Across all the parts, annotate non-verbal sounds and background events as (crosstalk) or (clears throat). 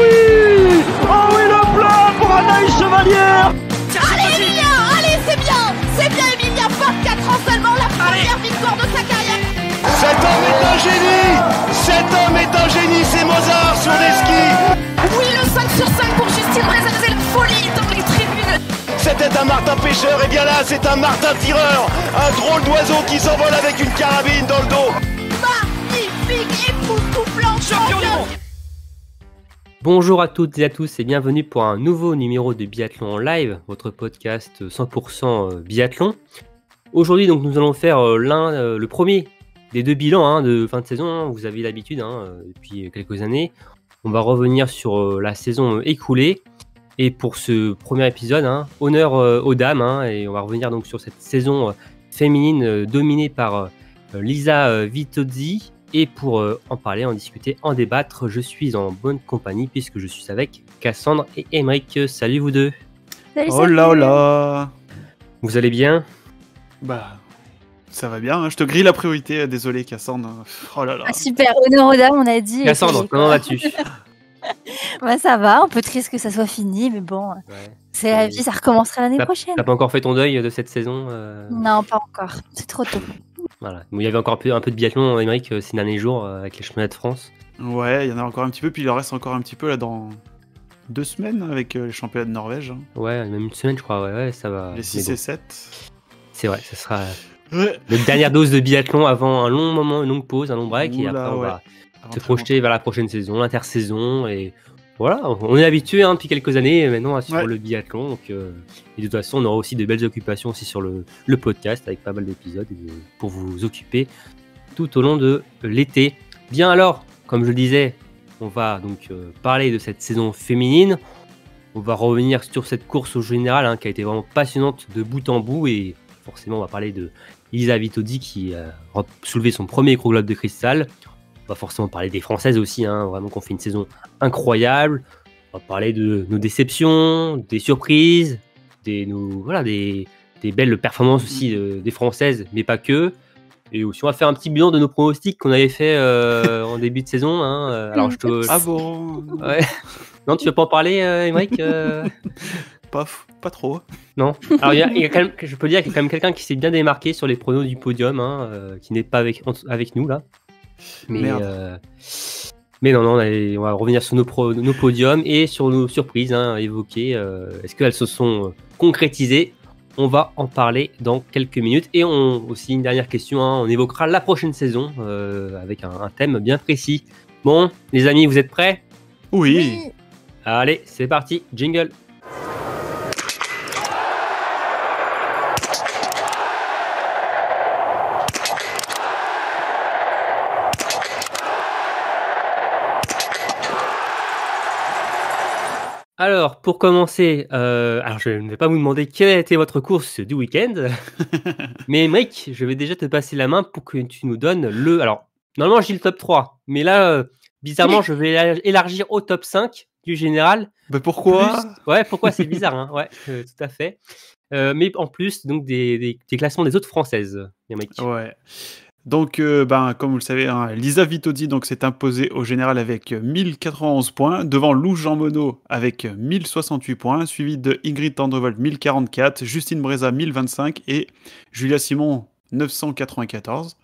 oui Oh oui, le plat pour Anaïs Chevalière Allez, Emilia Allez, c'est bien C'est bien, Emilia 24 ans seulement, la première victoire de sa carrière Cet homme est un génie Cet homme est un génie, c'est Mozart sur les skis Oui, le 5 sur 5 pour Justine Brezat, c'est la folie dans les tribunes c'était un Martin pêcheur, et bien là c'est un Martin tireur, un drôle d'oiseau qui s'envole avec une carabine dans le dos. Magnifique, champion Bonjour à toutes et à tous et bienvenue pour un nouveau numéro de Biathlon en live, votre podcast 100% euh, biathlon. Aujourd'hui donc nous allons faire euh, l'un, euh, le premier des deux bilans hein, de fin de saison. Hein, vous avez l'habitude hein, depuis quelques années. On va revenir sur la saison écoulée et pour ce premier épisode, honneur aux dames et on va revenir donc sur cette saison féminine dominée par Lisa Vitozzi et pour euh, en parler, en discuter, en débattre, je suis en bonne compagnie puisque je suis avec Cassandre et Emeric. Salut vous deux. Salut, oh là là. Vous allez bien Bah, ça va bien. Hein. Je te grille la priorité. Euh, désolé, Cassandre. Oh là là. Ah, super, honneur on a dit. Cassandre, comment euh, vas-tu bah, (laughs) ça va, un peu triste que ça soit fini, mais bon, c'est la vie, ça recommencera l'année prochaine. T'as pas encore fait ton deuil de cette saison Non, pas encore, c'est trop tôt. Voilà. il y avait encore un peu, de biathlon en Amérique euh, ces derniers jours euh, avec les championnats de France. Ouais, il y en a encore un petit peu, puis il en reste encore un petit peu là dans deux semaines hein, avec euh, les championnats de Norvège. Hein. Ouais, même une semaine, je crois. Ouais, ça va. Les 6 et 7. C'est vrai, ça sera ouais. (laughs) dernière dose de biathlon avant un long moment, une longue pause, un long break, et après on va se projeter vers la prochaine saison, l'intersaison et voilà, on est habitué hein, depuis quelques années euh, maintenant à sur le biathlon. Donc, euh, de toute façon, on aura aussi de belles occupations aussi sur le, podcast avec pas mal d'épisodes euh, pour vous occuper tout au long de l'été. Bien alors, comme je le disais, on va donc parler de cette saison féminine. On va revenir sur cette course au général hein, qui a été vraiment passionnante de bout en bout et forcément on va parler de Lisa Vitodi qui a soulevé son premier gros globe de cristal va forcément parler des Françaises aussi, hein. vraiment qu'on fait une saison incroyable. On va parler de nos déceptions, des surprises, des, voilà, des, belles performances aussi euh, des Françaises, mais pas que. Et aussi, on va faire un petit bilan de nos pronostics qu'on avait fait euh, en début de saison. Hein. Alors, je te... Ah bon Non, tu veux pas en parler, euh, euh? pas, pas, trop. Non. Alors, il y a, quand même, je peux dire qu'il y a quand même quelqu'un qui s'est bien démarqué sur les pronos du podium, hein, qui n'est pas avec, avec nous là. Mais, euh, mais non, non, on, va revenir sur nos, podiums et sur nos surprises hein, évoquées. Euh, est-ce qu'elles se sont euh, concrétisées on va en parler dans quelques minutes. Et on aussi une dernière question, hein, on évoquera la prochaine saison avec un, thème bien précis. Bon, les amis, vous êtes prêts oui. Allez, c'est parti, jingle. Alors, pour commencer, euh, alors je ne vais pas vous demander quelle a été votre course du week-end, (laughs) mais Mike, je vais déjà te passer la main pour que tu nous donnes le. Alors, normalement, j'ai le top 3, mais là, euh, bizarrement, je vais élargir au top 5 du général. Mais bah, pourquoi Ouais, pourquoi C'est bizarre, hein, ouais, tout à fait. Euh, mais en plus, donc, des, classements des autres françaises, Eric. Ouais. Donc, euh, ben, comme vous le savez, hein, Lisa Vitozzi s'est imposée au général avec 1091 euh, points, devant Lou Jean Monod avec 1068 euh, points, suivi de Ingrid Tendrevold 1044, Justine Breza 1025 et Julia Simon 994.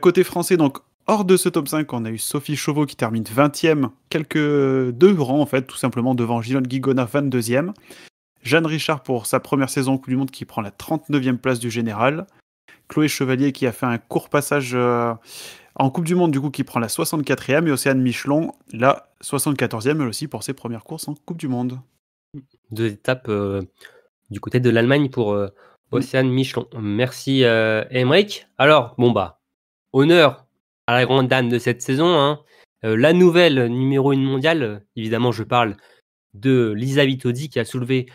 côté français, donc hors de ce top 5, on a eu Sophie Chauveau qui termine 20e, quelques deux rangs en fait, tout simplement devant Gilon Guigona 22e. Jeanne Richard pour sa première saison Coupe du Monde qui prend la 39e place du général. Chloé Chevalier qui a fait un court passage euh, en Coupe du Monde, du coup, qui prend la 64e, et Océane Michelon, la 74e, elle aussi, pour ses premières courses en Coupe du Monde. Deux étapes euh, du côté de l'Allemagne pour euh, mm. Océane Michelon. Merci, Emmerich. Alors, bon, bah, honneur à la grande dame de cette saison. Hein. la nouvelle numéro 1 mondiale, évidemment, je parle de Lisa Vitodi qui a soulevé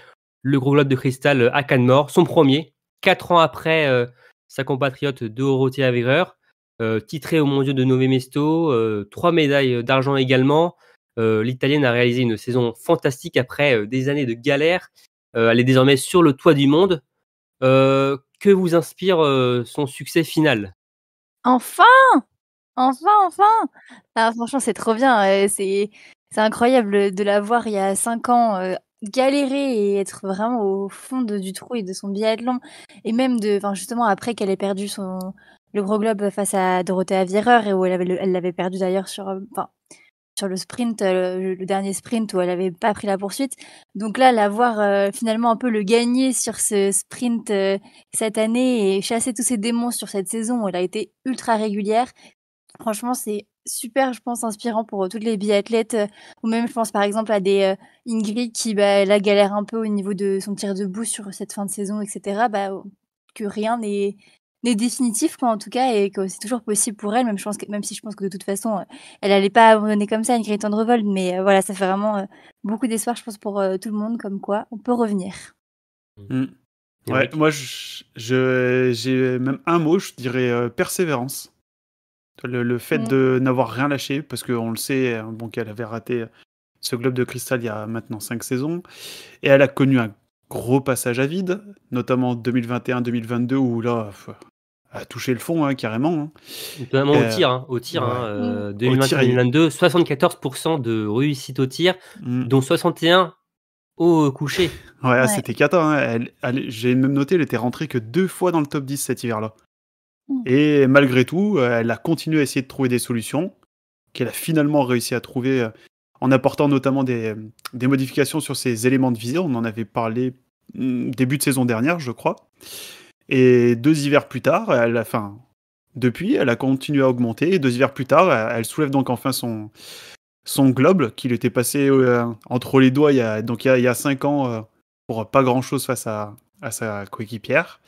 le gros globe de cristal à Canmore, son premier, quatre ans après sa compatriote Dorothée Averreur, euh, titrée au mondiaux de Nové Mesto, euh, trois médailles d'argent également. Euh, L'Italienne a réalisé une saison fantastique après des années de galère. elle est désormais sur le toit du monde. que vous inspire son succès final Enfin Enfin, enfin ah, Franchement, c'est trop bien. C'est incroyable de la voir il y a cinq ans, galérer et être vraiment au fond du trou et de son biathlon. Et même de, enfin, justement, après qu'elle ait perdu son, le gros globe face à Dorothea Viereur et où elle l'avait elle l'avait perdu d'ailleurs sur, euh, enfin, sur le sprint, euh, le, dernier sprint où elle avait pas pris la poursuite. Donc là, l'avoir euh, finalement un peu le gagner sur ce sprint cette année et chasser tous ses démons sur cette saison où elle a été ultra régulière, franchement, c'est super, je pense, inspirant pour euh, toutes les biathlètes. Euh, ou même, je pense par exemple à des euh, Ingrid qui, bah, la galère un peu au niveau de son tir debout sur cette fin de saison, etc. Bah, que rien n'est définitif quoi en tout cas et que c'est toujours possible pour elle même je pense même si je pense que de toute façon elle allait pas abandonner comme ça Ingrid revolte mais voilà ça fait vraiment beaucoup d'espoir je pense pour tout le monde comme quoi on peut revenir mm. ouais, moi je j'ai même un mot je dirais persévérance le, fait de n'avoir rien lâché, parce qu'on le sait, euh, bon, qu'elle avait raté euh, ce globe de cristal il y a maintenant 5 saisons, et elle a connu un gros passage à vide, notamment 2021-2022, où là, a touché le fond hein, carrément. Hein. Euh, hein, au tir, au tir. 2021-2022, 74% de réussite au tir, mm. dont 61 au coucher. Ah, ouais, c'était cata. J'ai même noté, elle était rentrée que deux fois dans le top 10 cet hiver-là. Mmh. Et malgré tout, euh, elle a continué à essayer de trouver des solutions qu'elle a finalement réussi à trouver euh, en apportant notamment euh, des, modifications sur ses éléments de visée. On en avait parlé mmh, début de saison dernière, je crois. Et deux hivers plus tard, elle a, enfin, depuis, elle a continué à augmenter. Et deux hivers plus tard, elle soulève donc enfin son, son globe qu'il était passé entre les doigts il y a, donc il y a, cinq ans pour pas grand chose face à, à sa coéquipière.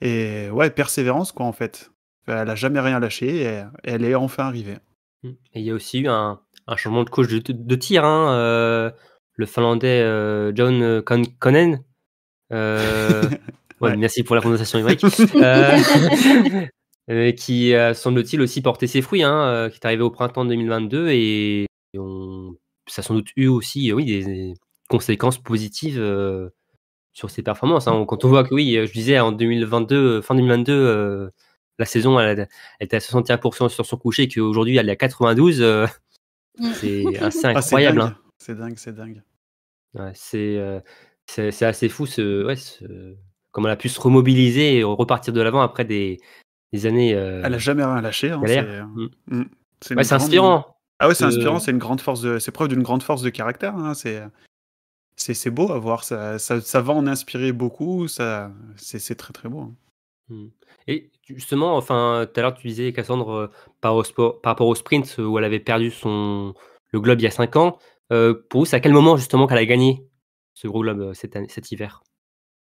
Et ouais, persévérance, quoi, en fait. Elle a jamais rien lâché et, elle est enfin arrivée. Mm. Et il y a aussi eu un, changement de coach de, tir. Hein, euh, le Finlandais euh, John euh, Con (laughs) Merci pour la prononciation hébraïque. (laughs) (laughs) qui, semble-t-il, aussi porter ses fruits, hein, qui est arrivé au printemps 2022. Et, ça a sans doute eu aussi oui, des, des conséquences positives sur ses performances. Hein. Mmh. Quand on voit que oui, je disais en 2022, euh, fin 2022, euh, la saison elle, était à 61% sur son coucher, qu'aujourd'hui elle est à 92, euh, mmh. c'est assez (laughs) ah, incroyable. Hein. c'est dingue, c'est dingue. C'est assez fou ce, comment elle a pu se remobiliser et repartir de l'avant après des, années. elle a jamais rien lâché. Hein, c'est mmh. inspirant. Ah c'est inspirant, c'est une grande force, c'est preuve d'une grande force de caractère. C'est c'est beau à voir, ça, ça, va en inspirer beaucoup, ça c'est très très beau. Hein. Mmh. Et justement, enfin, tout à l'heure, tu disais Cassandre euh, par, rapport au sprint euh, où elle avait perdu son, le globe il y a 5 ans. Euh, pour vous, c'est à quel moment justement qu'elle a gagné ce gros globe cet, hiver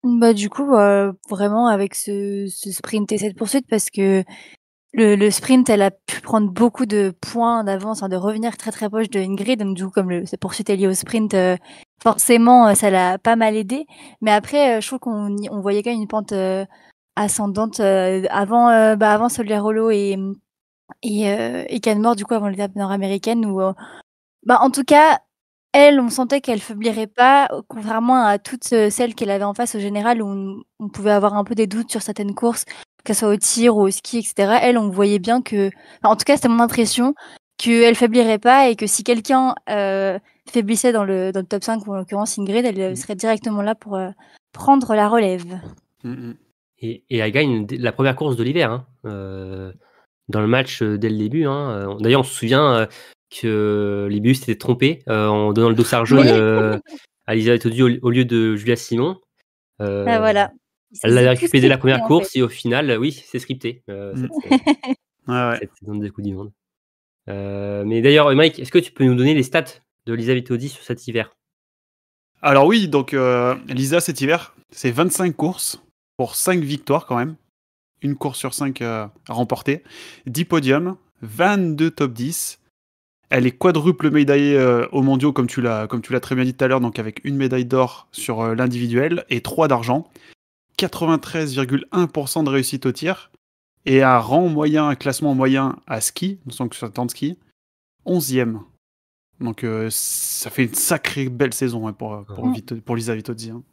bah, Du coup, vraiment avec ce, ce, sprint et cette poursuite, parce que le, sprint, elle a pu prendre beaucoup de points d'avance, hein, de revenir très très proche de Ingrid. Donc du coup, comme le, poursuite est liée au sprint, euh, forcément, euh, ça l'a pas mal aidé. Mais après, euh, je trouve qu'on on voyait quand même une pente ascendante avant, bah, avant Solerolo et et, et Canmore, du coup, avant l'étape nord-américaine. Où, bah, en tout cas, elle, on sentait qu'elle faiblirait pas, contrairement à toutes celles qu'elle avait en face au général, où on pouvait avoir un peu des doutes sur certaines courses qu'elle soit au tir ou au ski, etc. Elle, on voyait bien que, en tout cas, c'était mon impression qu'elle faiblirait pas et que si quelqu'un euh, faiblissait dans le, top 5, ou en l'occurrence Ingrid, elle euh, mm. serait directement là pour euh, prendre la relève. Mm, mm. Et, elle gagne la première course de l'hiver, hein, dans le match dès le début. Hein, d'ailleurs, on se souvient que les bus étaient trompés en donnant le dossard jaune à Elisabeth Audio au lieu de Julia Simon. ah, voilà. Elle a récupéré la première course et au final, oui, c'est scripté. Euh, mmh. cette, (laughs) saison du Monde. Euh, mais d'ailleurs, Mike, est-ce que tu peux nous donner les stats de Lisa Vitaudi sur cet hiver Alors oui, donc euh, Lisa cet hiver, c'est 25 courses pour 5 victoires quand même. Une course sur 5 remportée, 10 podiums, 22 top 10. Elle est quadruple médaillée aux mondiaux, comme tu l'as très bien dit tout à l'heure, donc avec une médaille d'or sur l'individuel et 3 d'argent. 93,1% de réussite au tir et à rang moyen, un classement moyen à ski, donc sur le temps de ski, 11e. Donc euh, ça fait une sacrée belle saison hein, pour, pour, pour, Lisa hein.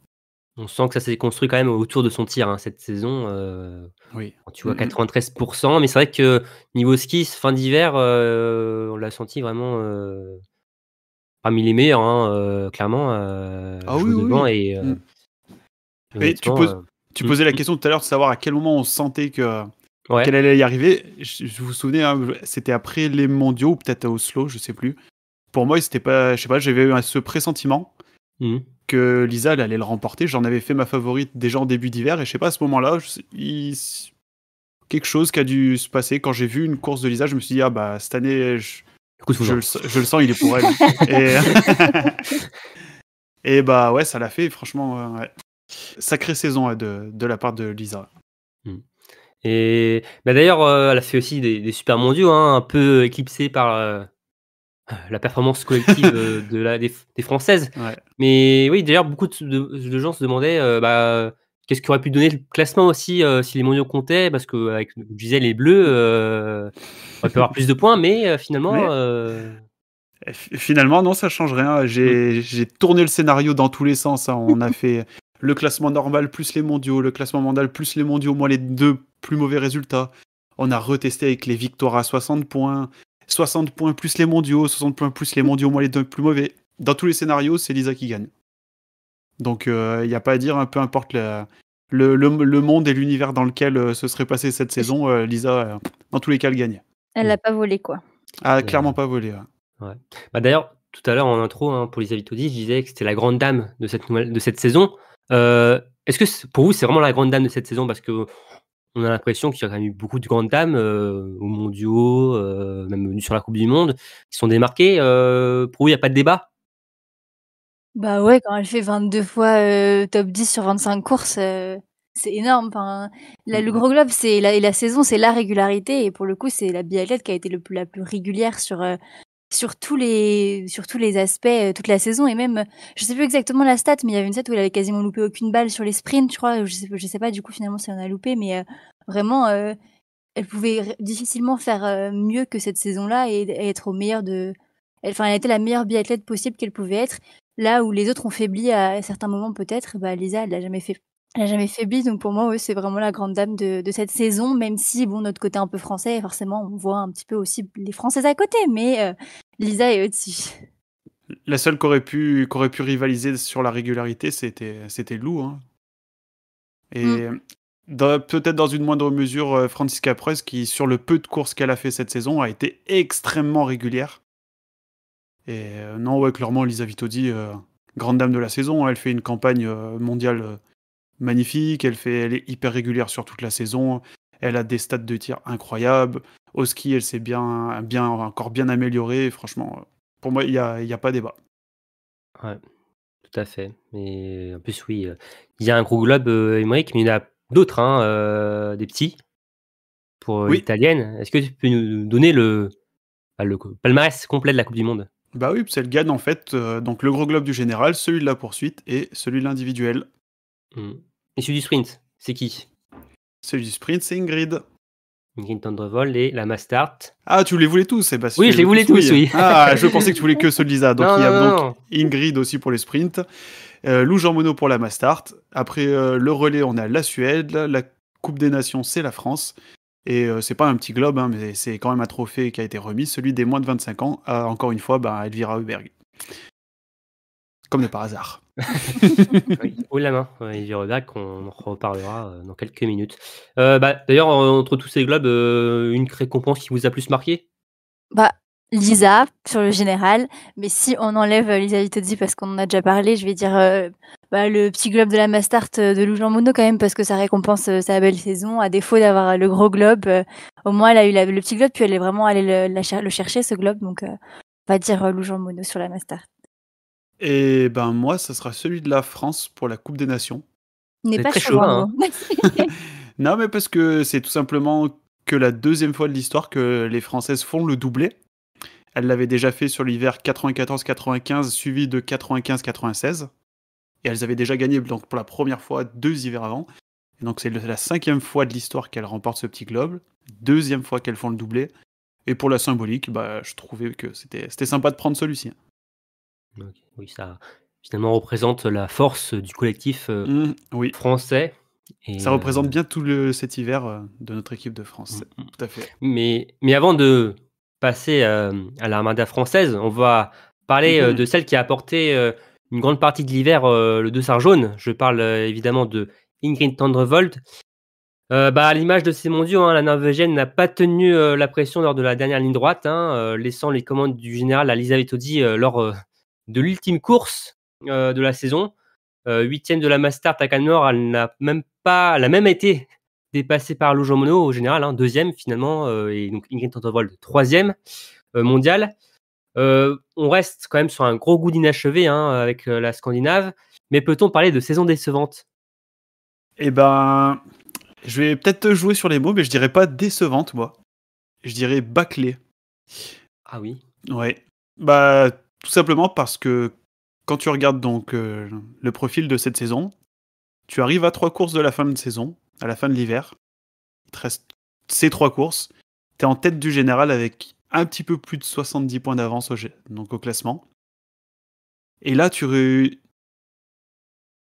On sent que ça s'est construit quand même autour de son tir hein, cette saison. Euh, oui. Tu vois 93%, mm-hmm. mais c'est vrai que niveau ski, fin d'hiver, euh, on l'a senti vraiment parmi les meilleurs, clairement. ah oui, oui. Mm. Et, tu, poses, tu posais la mm. question tout à l'heure de savoir à quel moment on sentait que qu'elle allait y arriver. Je, vous souvenez, hein, c'était après les mondiaux ou peut-être à Oslo, je sais plus. Pour moi, c'était pas, je sais pas, j'avais eu ce pressentiment mm. que Lisa allait le remporter. J'en avais fait ma favorite déjà en début d'hiver et je sais pas à ce moment-là, quelque chose qui a dû se passer quand j'ai vu une course de Lisa, je me suis dit ah bah cette année je, le, sens, il est pour elle. (laughs) (laughs) et... bah ouais, ça l'a fait franchement. Sacrée saison de, la part de Lisa. Hmm. Et bah, d'ailleurs, euh, elle a fait aussi des, super mondiaux, hein, un peu éclipsés par euh, la performance collective (laughs) euh, des, Françaises. Mais oui, d'ailleurs, beaucoup de, gens se demandaient bah, qu'est-ce qui aurait pu donner le classement aussi si les mondiaux comptaient, parce que, avec, je disais, les Bleus, on peut avoir plus de points, mais finalement. Finalement, non, ça change rien. Hmm. J'ai tourné le scénario dans tous les sens. Hein. On a (laughs) fait le classement normal plus les mondiaux, le classement mondial plus les mondiaux, moins les deux plus mauvais résultats. On a retesté avec les victoires à 60 points, 60 points plus les mondiaux, 60 points plus les mondiaux, moins les deux plus mauvais. Dans tous les scénarios, c'est Lisa qui gagne. Donc il euh, n'y a pas à dire, peu importe le, le, le, monde et l'univers dans lequel se euh, serait passé cette saison, euh, Lisa, dans tous les cas, elle gagne. Elle n'a pas volé, quoi. Ah, clairement pas volé. Bah, d'ailleurs, tout à l'heure en intro, hein, pour Lisa Vitodi je disais que c'était la grande dame de cette, de cette saison. Euh, est-ce que pour vous, c'est vraiment la grande dame de cette saison Parce que on a l'impression qu'il y a quand même eu beaucoup de grandes dames au euh, aux mondiaux, euh, même même sur la Coupe du Monde, qui sont démarquées. pour vous, il n'y a pas de débat Bah ouais, quand elle fait 22 fois top 10 sur 25 courses, c'est énorme. le mm-hmm. gros globe, c'est la, la, saison, c'est la régularité. Et pour le coup, c'est la biathlète qui a été la plus régulière sur, sur tous les sur tous les aspects euh, toute la saison et même je sais plus exactement la stat mais il y avait une stat où elle avait quasiment loupé aucune balle sur les sprints je crois je sais, sais pas du coup finalement si en a loupé mais euh, vraiment euh, elle pouvait difficilement faire mieux que cette saison-là et, être au meilleur de elle, enfin elle était la meilleure biathlète possible qu'elle pouvait être là où les autres ont faibli à certains moments peut-être bah Lisa elle l'a jamais fait elle n'a jamais faibli, donc pour moi, c'est vraiment la grande dame de, cette saison, même si, bon, notre côté un peu français, forcément, on voit un petit peu aussi les Françaises à côté, mais euh, Lisa est au-dessus. La seule qui aurait pu, rivaliser sur la régularité, c'était Lou. Hein. Et mm. peut-être dans une moindre mesure, euh, Francisca Preuss, qui, sur le peu de courses qu'elle a fait cette saison, a été extrêmement régulière. Et euh, non, ouais, clairement, Lisa Vitodi, grande dame de la saison, hein. elle fait une campagne mondiale magnifique, elle, fait, elle est hyper régulière sur toute la saison, elle a des stats de tir incroyables, au ski elle s'est bien, bien, encore bien améliorée, franchement, pour moi il n'y a, pas débat. Ouais, tout à fait. Mais en plus oui, euh, il y a un gros globe Emmerich, euh, mais il y en a d'autres, hein, euh, des petits, pour l'italienne. Est-ce que tu peux nous donner le, bah, le palmarès complet de la Coupe du Monde bah oui, c'est le gagne en fait, donc le gros globe du général, celui de la poursuite et celui de l'individuel. Hmm. Et celui du sprint, c'est qui Celui du sprint, c'est Ingrid. Ingrid Tendrevol et la Mastart. Ah, tu les voulais tous, c'est eh ben, Oui, je les voulais tous, oui. Ah, je pensais que tu voulais que (laughs) celui Donc, il y a Ingrid aussi pour les sprints euh, Lou Jean Monod pour la Mastart. Après euh, le relais, on a la Suède. La Coupe des Nations, c'est la France. Et euh, c'est pas un petit globe, hein, mais c'est quand même un trophée qui a été remis, celui des moins de 25 ans, encore une fois, Ben Elvira Huberg. Comme de par hasard oui, (laughs) la main, on en reparlera euh, dans quelques minutes. Euh, bah, d'ailleurs, entre tous ces globes, euh, une récompense qui vous a plus marqué bah, Lisa, sur le général, mais si on enlève Lisa Vitozzi parce qu'on en a déjà parlé, je vais dire bah, le petit globe de la Mastart de Lou Jean quand même, parce que ça récompense sa belle saison, à défaut d'avoir le gros globe. au moins, elle a eu le petit globe, puis elle est vraiment allée le, chercher, ce globe, donc on va dire Lou Jean sur la Mastart. Et ben moi, ça sera celui de la France pour la Coupe des Nations. N'est pas très hein. (laughs) non, mais parce que c'est tout simplement que la deuxième fois de l'histoire que les Françaises font le doublé. Elles l'avaient déjà fait sur l'hiver 94-95, suivi de 95-96. Et elles avaient déjà gagné donc, pour la première fois deux hivers avant. Et donc c'est la cinquième fois de l'histoire qu'elles remportent ce petit globe. Deuxième fois qu'elles font le doublé. Et pour la symbolique, bah, je trouvais que c'était sympa de prendre celui-ci oui, ça finalement représente la force euh, du collectif euh, mmh, français. Et, ça représente euh, bien tout cet hiver de notre équipe de France, mmh, mmh. tout à fait. Mais, mais avant de passer à l'armada française, on va parler de celle qui a apporté une grande partie de l'hiver le dossard jaune. Je parle évidemment de Ingrid tendrevolt bah, à l'image de ces mondiaux, hein, la Norvégienne n'a pas tenu la pression lors de la dernière ligne droite, hein, laissant les commandes du général à Elisabeth Audi lors de l'ultime course euh, de la saison. Euh, huitième de la Master à elle n'a même pas, elle a même été dépassée par Lujan Mono au général, hein, deuxième finalement, euh, et donc Ingrid Tantervold troisième mondiale. on reste quand même sur un gros goût d'inachevé hein, avec la Scandinave, mais peut-on parler de saison décevante Eh ben, je vais peut-être jouer sur les mots, mais je dirais pas décevante, moi. Je dirais bâclée. Ah oui. Ouais. Bah, tout simplement parce que quand tu regardes donc euh, le profil de cette saison, tu arrives à trois courses de la fin de saison, à la fin de l'hiver. Il te reste ces trois courses. Tu es en tête du général avec un petit peu plus de 70 points d'avance au, donc au classement. Et là, tu,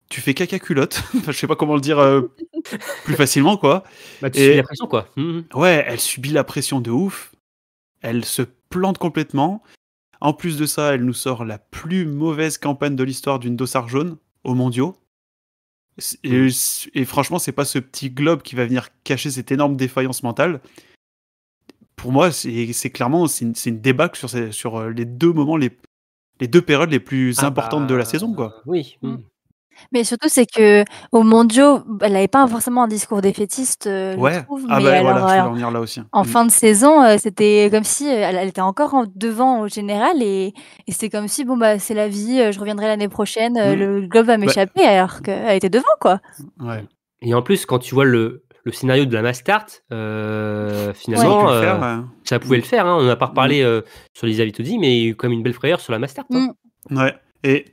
tu fais caca culotte. (laughs) je sais pas comment le dire euh, plus facilement, quoi. Bah, tu subis la pression, quoi. Mmh, mmh. Ouais, elle subit la pression de ouf. Elle se plante complètement. En plus de ça, elle nous sort la plus mauvaise campagne de l'histoire d'une dossard jaune aux mondiaux. Et, et franchement, c'est pas ce petit globe qui va venir cacher cette énorme défaillance mentale. Pour moi, c'est clairement une, une débâcle sur, euh, les deux moments, les, deux périodes les plus ah importantes de la bah, saison. Quoi. Oui. Mm. Mm. Mais surtout, c'est que au elle n'avait pas forcément un discours défaitiste, je trouve. mais en là aussi. Hein. En mm. fin de saison, euh, c'était comme si euh, elle, était encore en devant au général et, c'était comme si bon bah c'est la vie, euh, je reviendrai l'année prochaine, mm. le globe va bah m'échapper alors qu'elle était devant quoi. Ouais. Et en plus, quand tu vois le, le scénario de la Mastart, finalement, ça pouvait le mm. faire. Hein. On n'a pas reparlé sur les dit mais comme une belle frayeur sur la Mastart. Hein. Ouais. Et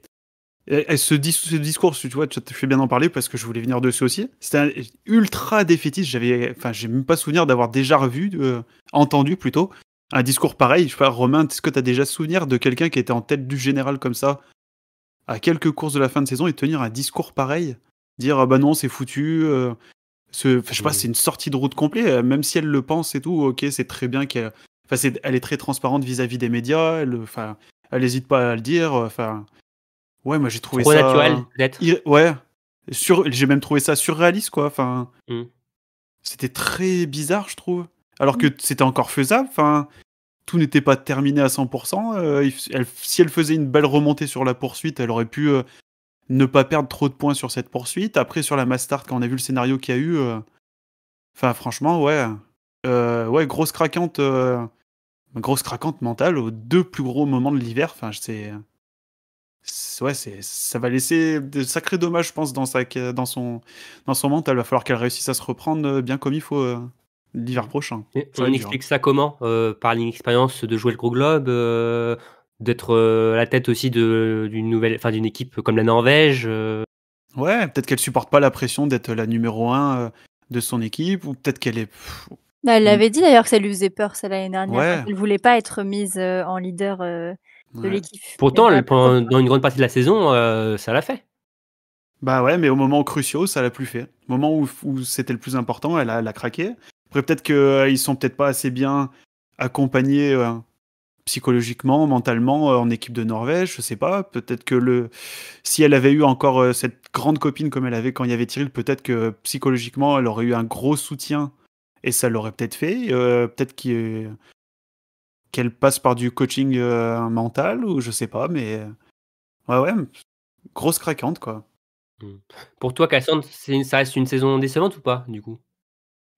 et, ce, ce, discours, tu vois, tu fais bien en parler parce que je voulais venir dessus aussi. C'était ultra défaitiste. J'avais, enfin, j'ai même pas souvenir d'avoir déjà revu, euh, entendu plutôt, un discours pareil. Je sais pas, Romain, est-ce que tu as déjà souvenir de quelqu'un qui était en tête du général comme ça, à quelques courses de la fin de saison, et tenir un discours pareil Dire, ah bah non, c'est foutu. Euh, ce, je sais pas, c'est une sortie de route complète, euh, même si elle le pense et tout, ok, c'est très bien qu'elle. Enfin, elle est très transparente vis-à-vis des médias, elle, enfin, elle hésite pas à le dire, enfin, Ouais, moi j'ai trouvé ça. naturel, peut-être. Ouais. Sur... J'ai même trouvé ça surréaliste, quoi. Enfin, mm. C'était très bizarre, je trouve. Alors mm. que c'était encore faisable. Enfin, tout n'était pas terminé à 100%. Euh, elle... si elle faisait une belle remontée sur la poursuite, elle aurait pu euh, ne pas perdre trop de points sur cette poursuite. Après, sur la Mastart, quand on a vu le scénario qu'il y a eu. Euh, enfin, franchement, ouais. ouais, grosse craquante. Grosse craquante mentale aux deux plus gros moments de l'hiver. Enfin, sais ouais, ça va laisser de sacrés dommages, je pense, dans, son, dans son mental. Il va falloir qu'elle réussisse à se reprendre euh, bien comme il faut euh, l'hiver prochain. on explique hein. ça comment euh, Par l'inexpérience de jouer le gros globe D'être à la tête aussi d'une nouvelle, enfin d'une équipe comme la Norvège. Ouais, peut-être qu'elle supporte pas la pression d'être la numéro 1 de son équipe, ou peut-être qu'elle est. Bah, elle l'avait dit d'ailleurs que ça lui faisait peur, ça l'année dernière. Elle voulait pas être mise en leader Pourtant, bah, dans une grande partie de la saison, euh, ça l'a fait. Bah ouais, mais au moment crucial, ça l'a plus fait. Au moment où, c'était le plus important, elle a, craqué. Après, peut-être qu'ils euh, ne sont peut-être pas assez bien accompagnés euh, psychologiquement, mentalement en équipe de Norvège, je ne sais pas. Peut-être que le, si elle avait eu encore cette grande copine comme elle avait quand il y avait Tyrell, peut-être que psychologiquement, elle aurait eu un gros soutien et ça l'aurait peut-être fait. peut-être qu'il qu'elle passe par du coaching euh, mental ou je sais pas, mais ouais, ouais, grosse craquante quoi. Hmm. Pour toi, Cassandre, ça reste une saison décevante ou pas du coup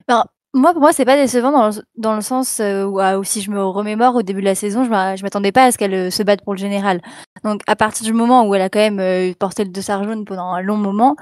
ben, moi, pour moi, c'est pas décevant dans le, dans le sens euh, où, ah, si je me remémore au début de la saison, je m'attendais pas à ce qu'elle euh, se batte pour le général. Donc, à partir du moment où elle a quand même porté le dossard jaune pendant un long moment,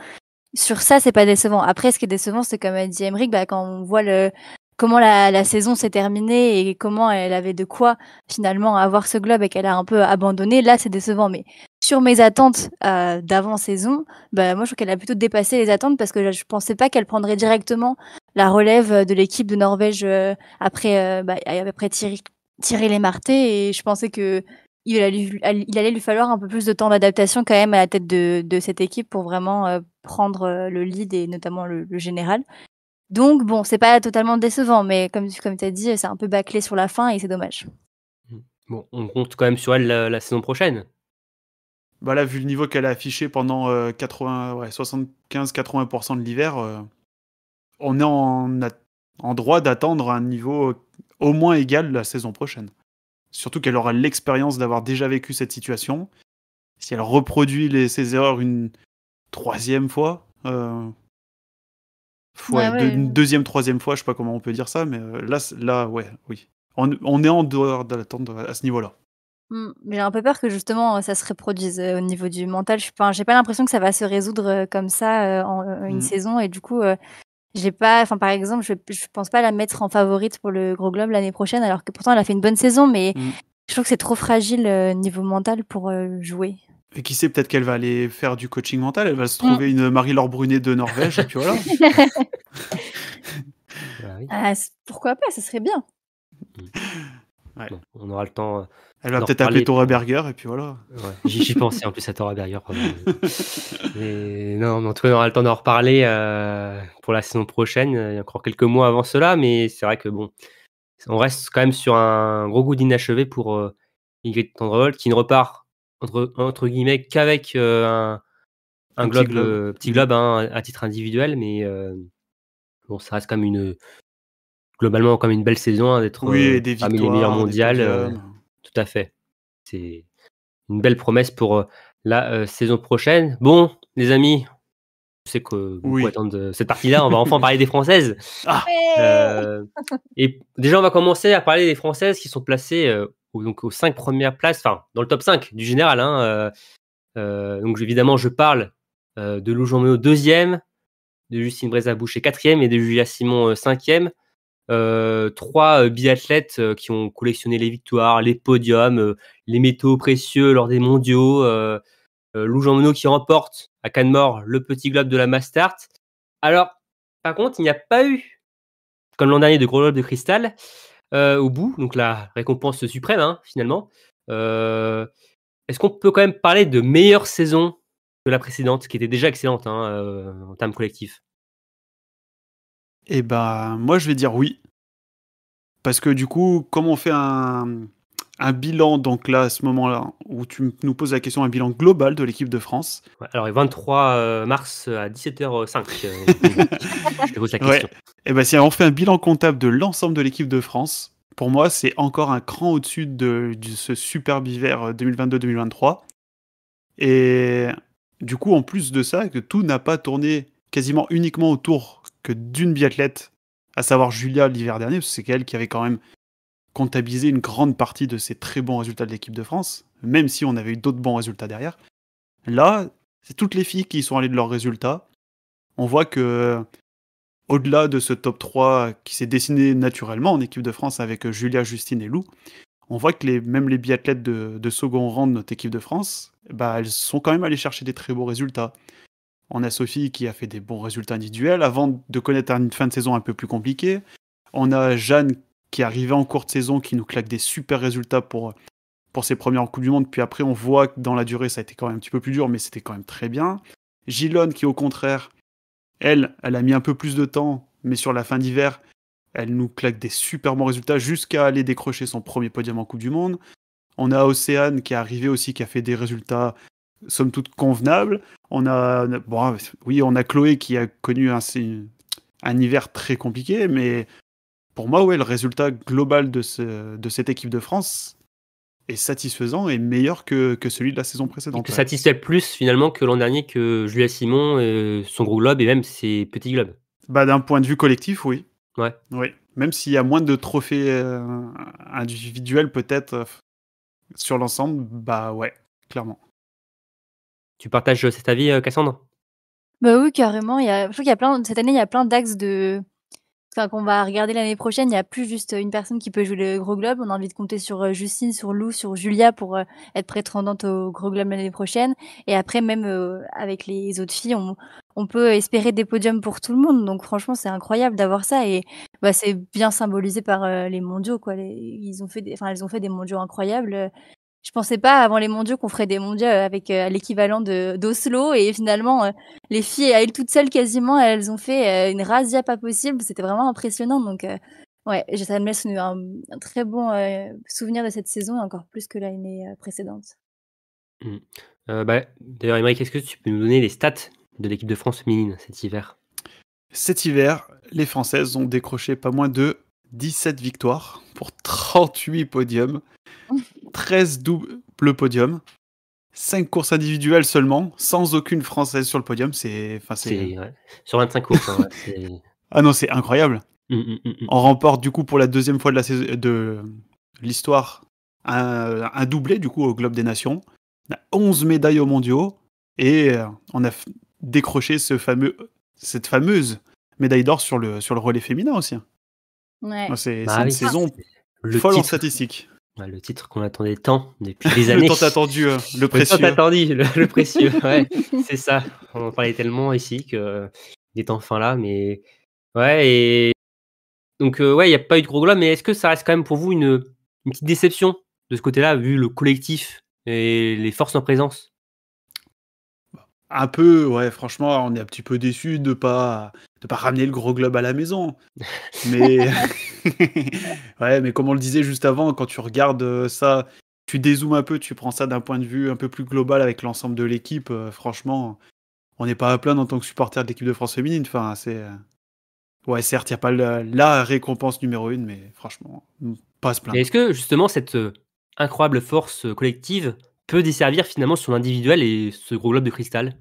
sur ça, c'est pas décevant. Après, ce qui est décevant, c'est comme a dit Emmerich, bah, quand on voit le, comment la, saison s'est terminée et comment elle avait de quoi finalement avoir ce globe et qu'elle a un peu abandonné, là c'est décevant. Mais sur mes attentes euh, d'avant saison, bah, moi je trouve qu'elle a plutôt dépassé les attentes parce que je pensais pas qu'elle prendrait directement la relève de l'équipe de Norvège euh, après, euh, bah, après tirer les et je pensais que il allait, il allait, lui falloir un peu plus de temps d'adaptation quand même à la tête de, cette équipe pour vraiment euh, prendre le lead et notamment le général. Donc bon, c'est pas totalement décevant, mais comme, comme tu as dit, c'est un peu bâclé sur la fin et c'est dommage. Bon, on compte quand même sur elle la, saison prochaine. Bah là, vu le niveau qu'elle a affiché pendant 75-80% euh, de l'hiver, euh, on est en, en droit d'attendre un niveau euh, au moins égal la saison prochaine. Surtout qu'elle aura l'expérience d'avoir déjà vécu cette situation. Si elle reproduit ses erreurs une troisième fois, une deuxième, troisième fois, je sais pas comment on peut dire ça, mais euh, là, là, ouais, oui. On, est en dehors de l'attente à ce niveau-là. Mm, mais j'ai un peu peur que justement ça se reproduise euh, au niveau du mental. Je j'ai pas l'impression que ça va se résoudre euh, comme ça en une mm. saison et du coup j'ai pas enfin par exemple je, ne pense pas la mettre en favorite pour le Gros Globe l'année prochaine alors que pourtant elle a fait une bonne saison mais mm. je trouve que c'est trop fragile niveau mental pour jouer. Et qui sait, peut-être qu'elle va aller faire du coaching mental, elle va se mm. trouver une Marie-Laure Brunet de Norvège, puis (laughs) bah bah ah, pourquoi pas, ça serait bien. Mm. on aura le temps. Euh, elle va peut-être appeler Thora Berger, et puis voilà. J'y pensais en plus à Thora Berger. (laughs) non, en tout cas, on aura le temps d'en reparler euh, pour la saison prochaine. Il y a encore quelques mois avant cela, mais c'est vrai que bon, on reste quand même sur un gros goût d'inachevé pour euh, Ingrid qui ne repart entre, guillemets qu'avec euh, un, un, globe, petit globe, euh, mhm. hein, à titre individuel, mais euh, bon, ça reste comme une globalement comme une belle saison hein, d'être oui, parmi meilleurs mondiales. tout à fait. C'est une belle promesse pour la saison prochaine. Bon, les amis, je sais que oui. cette partie-là. On va enfin parler des Françaises. Ah. et déjà, on va commencer à parler des Françaises qui sont placées donc aux cinq premières places, enfin dans le top 5 du général. Hein, euh, euh, donc évidemment, je parle euh, de Lou Jean deuxième, de Justine 4 quatrième et de Julia Simon cinquième. trois biathlètes qui ont collectionné les victoires, les podiums, les métaux précieux lors des mondiaux. Lou Jean qui remporte à Canmore le petit globe de la Mastart. Alors, par contre, il n'y a pas eu, comme l'an dernier, de gros globe de cristal. Euh, au bout, donc la récompense suprême hein, finalement. Euh, est-ce qu'on peut quand même parler de meilleure saison que la précédente, qui était déjà excellente hein, euh, en termes collectifs Eh ben, moi je vais dire oui. Parce que du coup, comme on fait un, un bilan, donc là, à ce moment-là, où tu nous poses la question, un bilan global de l'équipe de France. Alors, alors, le 23 mars à 17h05, euh, euh, (laughs) je te pose la question. Eh ben, si on fait un bilan comptable de l'ensemble de l'équipe de France, pour moi, c'est encore un cran au-dessus de, ce superbe hiver 2022-2023. Euh, Et du coup, en plus de ça, que tout n'a pas tourné quasiment uniquement autour que d'une biathlète, à savoir Julia l'hiver dernier, parce que c'est elle qui avait quand même comptabiliser une grande partie de ces très bons résultats de l'équipe de France, même si on avait eu d'autres bons résultats derrière. Là, c'est toutes les filles qui sont allées de leurs résultats. On voit que, au-delà de ce top 3 qui s'est dessiné naturellement en équipe de France avec euh, Julia, Justine et Lou, on voit que les, même les biathlètes de, second rang de notre équipe de France, bah, elles sont quand même allées chercher des très beaux résultats. On a Sophie qui a fait des bons résultats individuels avant de connaître une fin de saison un peu plus compliquée. On a Jeanne qui est en courte saison, qui nous claque des super résultats pour, pour ses premières Coupes du Monde. Puis après, on voit que dans la durée, ça a été quand même un petit peu plus dur, mais c'était quand même très bien. Gilon, qui au contraire, elle, elle a mis un peu plus de temps, mais sur la fin d'hiver, elle nous claque des super bons résultats jusqu'à aller décrocher son premier podium en Coupe du Monde. On a Océane qui est arrivé aussi, qui a fait des résultats somme toute convenables. On a, bon, oui, on a Chloé qui a connu un hiver très compliqué, mais pour moi, ouais, le résultat global de, ce, de cette équipe de France est satisfaisant et meilleur que, celui de la saison précédente. Il te satisfait plus finalement que l'an dernier que Julien Simon, et son gros globe et même ses petits globes. Bah, D'un point de vue collectif, oui. Ouais. Oui. Même s'il y a moins de trophées euh, individuels peut-être euh, sur l'ensemble, bah ouais, clairement. Tu partages cet avis, euh, Cassandre Bah oui, carrément. Il a, je trouve qu'il y a plein, cette année, il y a plein d'axes de, enfin, qu'on va regarder l'année prochaine, il n'y a plus juste une personne qui peut jouer le gros globe. On a envie de compter sur euh, Justine, sur Lou, sur Julia pour euh, être prétendante au gros globe l'année prochaine. Et après, même euh, avec les autres filles, on, peut espérer des podiums pour tout le monde. Donc franchement, c'est incroyable d'avoir ça et bah, c'est bien symbolisé par les mondiaux quoi. ils ont fait elles ont fait des mondiaux incroyables je pensais pas avant les mondiaux qu'on ferait des mondiaux euh, avec euh, l'équivalent de d'Oslo et finalement euh, les filles elles toutes seules quasiment elles ont fait une razzia pas possible c'était vraiment impressionnant donc ouais ça me laisse un, très bon souvenir de cette saison encore plus que l'année précédente mmh. bah, d'ailleurs Émeric est-ce que tu peux nous donner les stats de l'équipe de France féminine cet hiver cet hiver les françaises ont décroché pas moins de 17 victoires pour 38 podiums 13 doubles podium, 5 courses individuelles seulement, sans aucune française sur le podium. C'est, Sur 25 courses. Hein, (laughs) ah non, c'est incroyable. Hum, hum, hum, on remporte du coup pour la deuxième fois de, de l'histoire un... doublé du coup au Globe des Nations. On a 11 médailles aux mondiaux et euh, on a décroché ce fameux, cette fameuse médaille d'or sur le, sur le relais féminin aussi. Hein. Bah c'est une saison folle en statistiques. Bah, le titre qu'on attendait tant depuis des (laughs) années. le temps attendu, hein. le précieux. Le attendu, le, précieux, c'est ça. On en parlait tellement ici qu'il il est enfin là, mais ouais, et donc euh, ouais, il n'y a pas eu de gros mais est-ce que ça reste quand même pour vous une, une petite déception de ce côté-là, vu le collectif et les forces en présence Un peu, ouais, franchement, on est un petit peu déçu de pas de pas ramener le gros globe à la maison. (laughs) Mais (laughs) ouais, mais comme on le disait juste avant, quand tu regardes euh, ça, tu dézoomes un peu, tu prends ça d'un point de vue un peu plus global avec l'ensemble de l'équipe. Euh, franchement, on n'est pas à plaindre en tant que supporter de l'équipe de France féminine. Enfin, c'est euh, ouais, certes, il n'y a pas la, récompense numéro une, mais franchement, pas à se plaindre. Est-ce que justement cette incroyable force collective peut desservir finalement son individuel et ce gros globe de cristal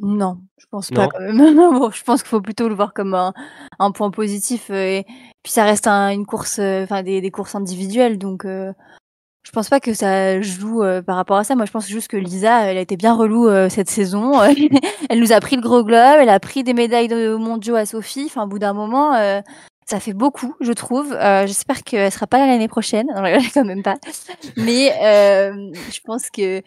non, je pense pas bon, (laughs) je pense qu'il faut plutôt le voir comme un, un point positif, euh, et puis ça reste une course, euh, enfin des des courses individuelles donc euh, je pense pas que ça joue, par rapport à ça. Moi, je pense juste que Lisa, elle a été bien relou, cette saison, (laughs) elle nous a pris le gros globe, elle a pris des médailles de mondiaux à Sophie, enfin au bout d'un moment, ça fait beaucoup, je trouve. j'espère qu'elle sera pas là l'année prochaine. (laughs) Non, ne quand même pas. Mais je pense que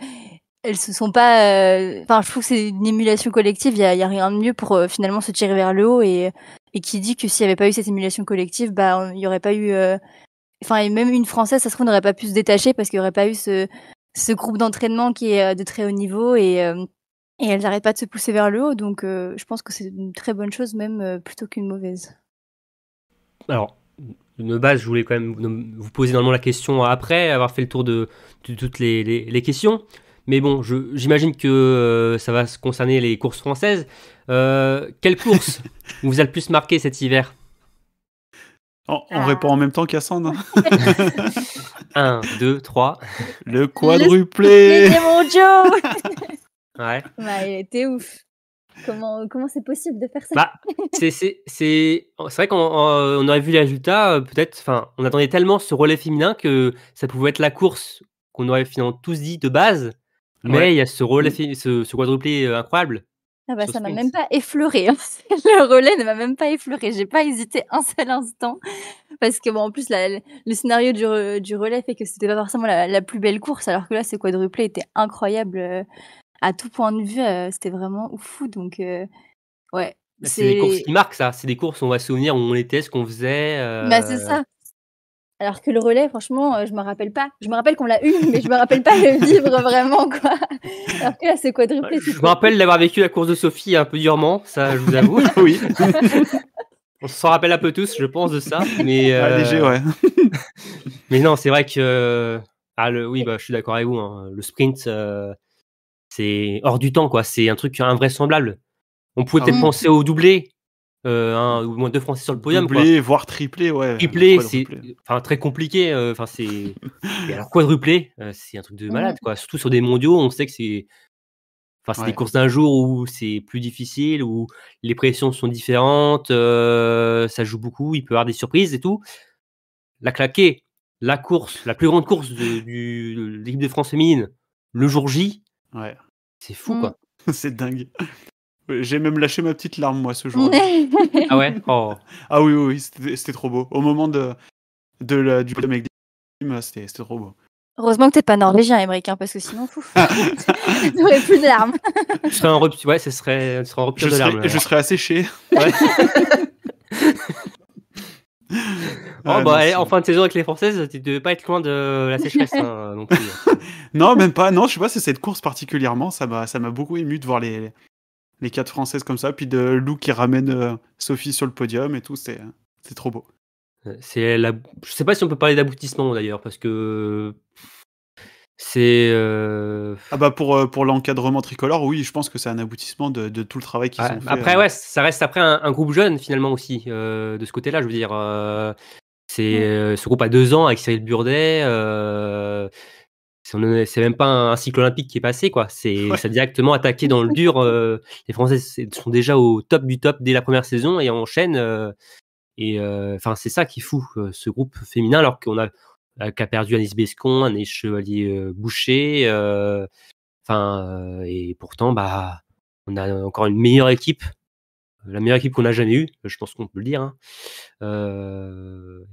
elles se sont pas. Euh, enfin, je trouve que c'est une émulation collective. Il y a, rien de mieux pour euh, finalement se tirer vers le haut et, qui dit que s'il n'y avait pas eu cette émulation collective, bah, il y aurait pas eu. Euh, enfin, et même une française, ça se trouve, n'aurait pas pu se détacher parce qu'il n'y aurait pas eu ce, groupe d'entraînement qui est de très haut niveau et elles n'arrêtent pas de se pousser vers le haut. Donc, je pense que c'est une très bonne chose, même plutôt qu'une mauvaise. Alors, de base, je voulais quand même vous poser normalement la question après avoir fait le tour de, toutes les questions. Mais bon, j'imagine que euh, ça va se concerner les courses françaises. Euh, quelle course (laughs) vous a le plus marqué cet hiver on, ah. répond en même temps Cassandre. 1, 2, 3. Le quadruplé. Le, mon (laughs) ouais. Bah, ouf. Comment c'est possible de faire ça bah, c'est c'est vrai qu'on on aurait vu les résultats euh, peut-être. Enfin, on attendait tellement ce relais féminin que ça pouvait être la course qu'on aurait finalement tous dit de base. Mais il y a ce, relais, mmh. ce, quadruplé euh, incroyable. Ah bah, ça m'a même pas effleuré. Hein. (laughs) le relais ne m'a même pas effleuré. J'ai pas hésité un seul instant. Parce que, bon, en plus, le scénario du, du, relais fait que c'était pas forcément la, plus belle course, alors que là, ce quadruplé était incroyable euh, à tout point de vue. Euh, c'était vraiment ouf. Donc, ouais. Bah, c'est des courses qui marquent, ça. C'est des courses, on va se souvenir où on était, ce qu'on faisait. Bah, c'est ça. Alors que le relais, franchement, euh, je me rappelle pas. Je me rappelle qu'on l'a eu, (laughs) mais je me rappelle pas le vivre vraiment, quoi. (laughs) Alors que là, c'est quadruplé. Je me rappelle d'avoir vécu la course de Sophie un peu durement, ça, je vous avoue. (laughs) oui. On s'en rappelle un peu tous, je pense, de ça. Mais bah, léger, euh, ouais. mais non, c'est vrai que. Euh, ah, le... oui, bah, je suis d'accord avec vous. Hein. Le sprint, c'est hors du temps, quoi. C'est un truc invraisemblable. On pouvait ah peut-être penser au doublé, euh, un, ou moins deux Français sur le podium. triplé, quoi. voire triplé, ouais. Triplé, c'est enfin, très compliqué. Euh, enfin, c'est (laughs) alors quadruplé, euh, c'est un truc de malade, quoi. Surtout sur des mondiaux, on sait que c'est Enfin, c'est des courses d'un jour où c'est plus difficile, où les pressions sont différentes, ça joue beaucoup, il peut y avoir des surprises et tout. La claquer, la course, la plus grande course de, du, l'équipe de France féminine, le jour J, ouais. c'est fou, mm. quoi. (laughs) c'est dingue. Euh, j'ai même lâché ma petite larme, moi, ce jour. (laughs) ah ouais oh. Ah oui, oui, oui c'était trop beau. Au moment de, de la, du films, c'était trop beau. Heureusement que t'es pas norvégien, Emmerich, hein, parce que sinon, (laughs) (laughs) tu n'aurais plus de larmes. je serais en rupture, ouais, ce serait, en rupture de larmes. Je serais asséché. Ouais. Oh, ah, bah, en fin de saison avec les Françaises, tu devais pas être loin de la sécheresse hein, non plus. non, même pas. Non, je sais pas, c'est cette course particulièrement. Ça m'a beaucoup ému de voir les, les quatre françaises comme ça, puis de Lou qui ramène euh, Sophie sur le podium et tout, c'est trop beau. Euh, c'est la... Je sais pas si on peut parler d'aboutissement d'ailleurs, parce que c'est. Euh, ah bah pour, pour l'encadrement tricolore, oui, je pense que c'est un aboutissement de, de, tout le travail qu'ils ont fait. Après, ouais, ça reste après un, groupe jeune finalement aussi, de ce côté-là, je veux dire. c'est ce groupe à deux ans avec Cyril Burdet c'est même pas un, cycle olympique qui est passé, quoi. C'est directement attaqué dans le dur. Euh, les Français sont déjà au top du top dès la première saison et enchaînent. Euh, et euh, enfin, c'est ça qui fout ce groupe féminin, alors qu'on a, qu'a perdu Alice Bescon, un Chevalier Boucher. Enfin, et pourtant, bah, on a encore une meilleure équipe, la meilleure équipe qu'on a jamais eue. Je pense qu'on peut le dire. Hein.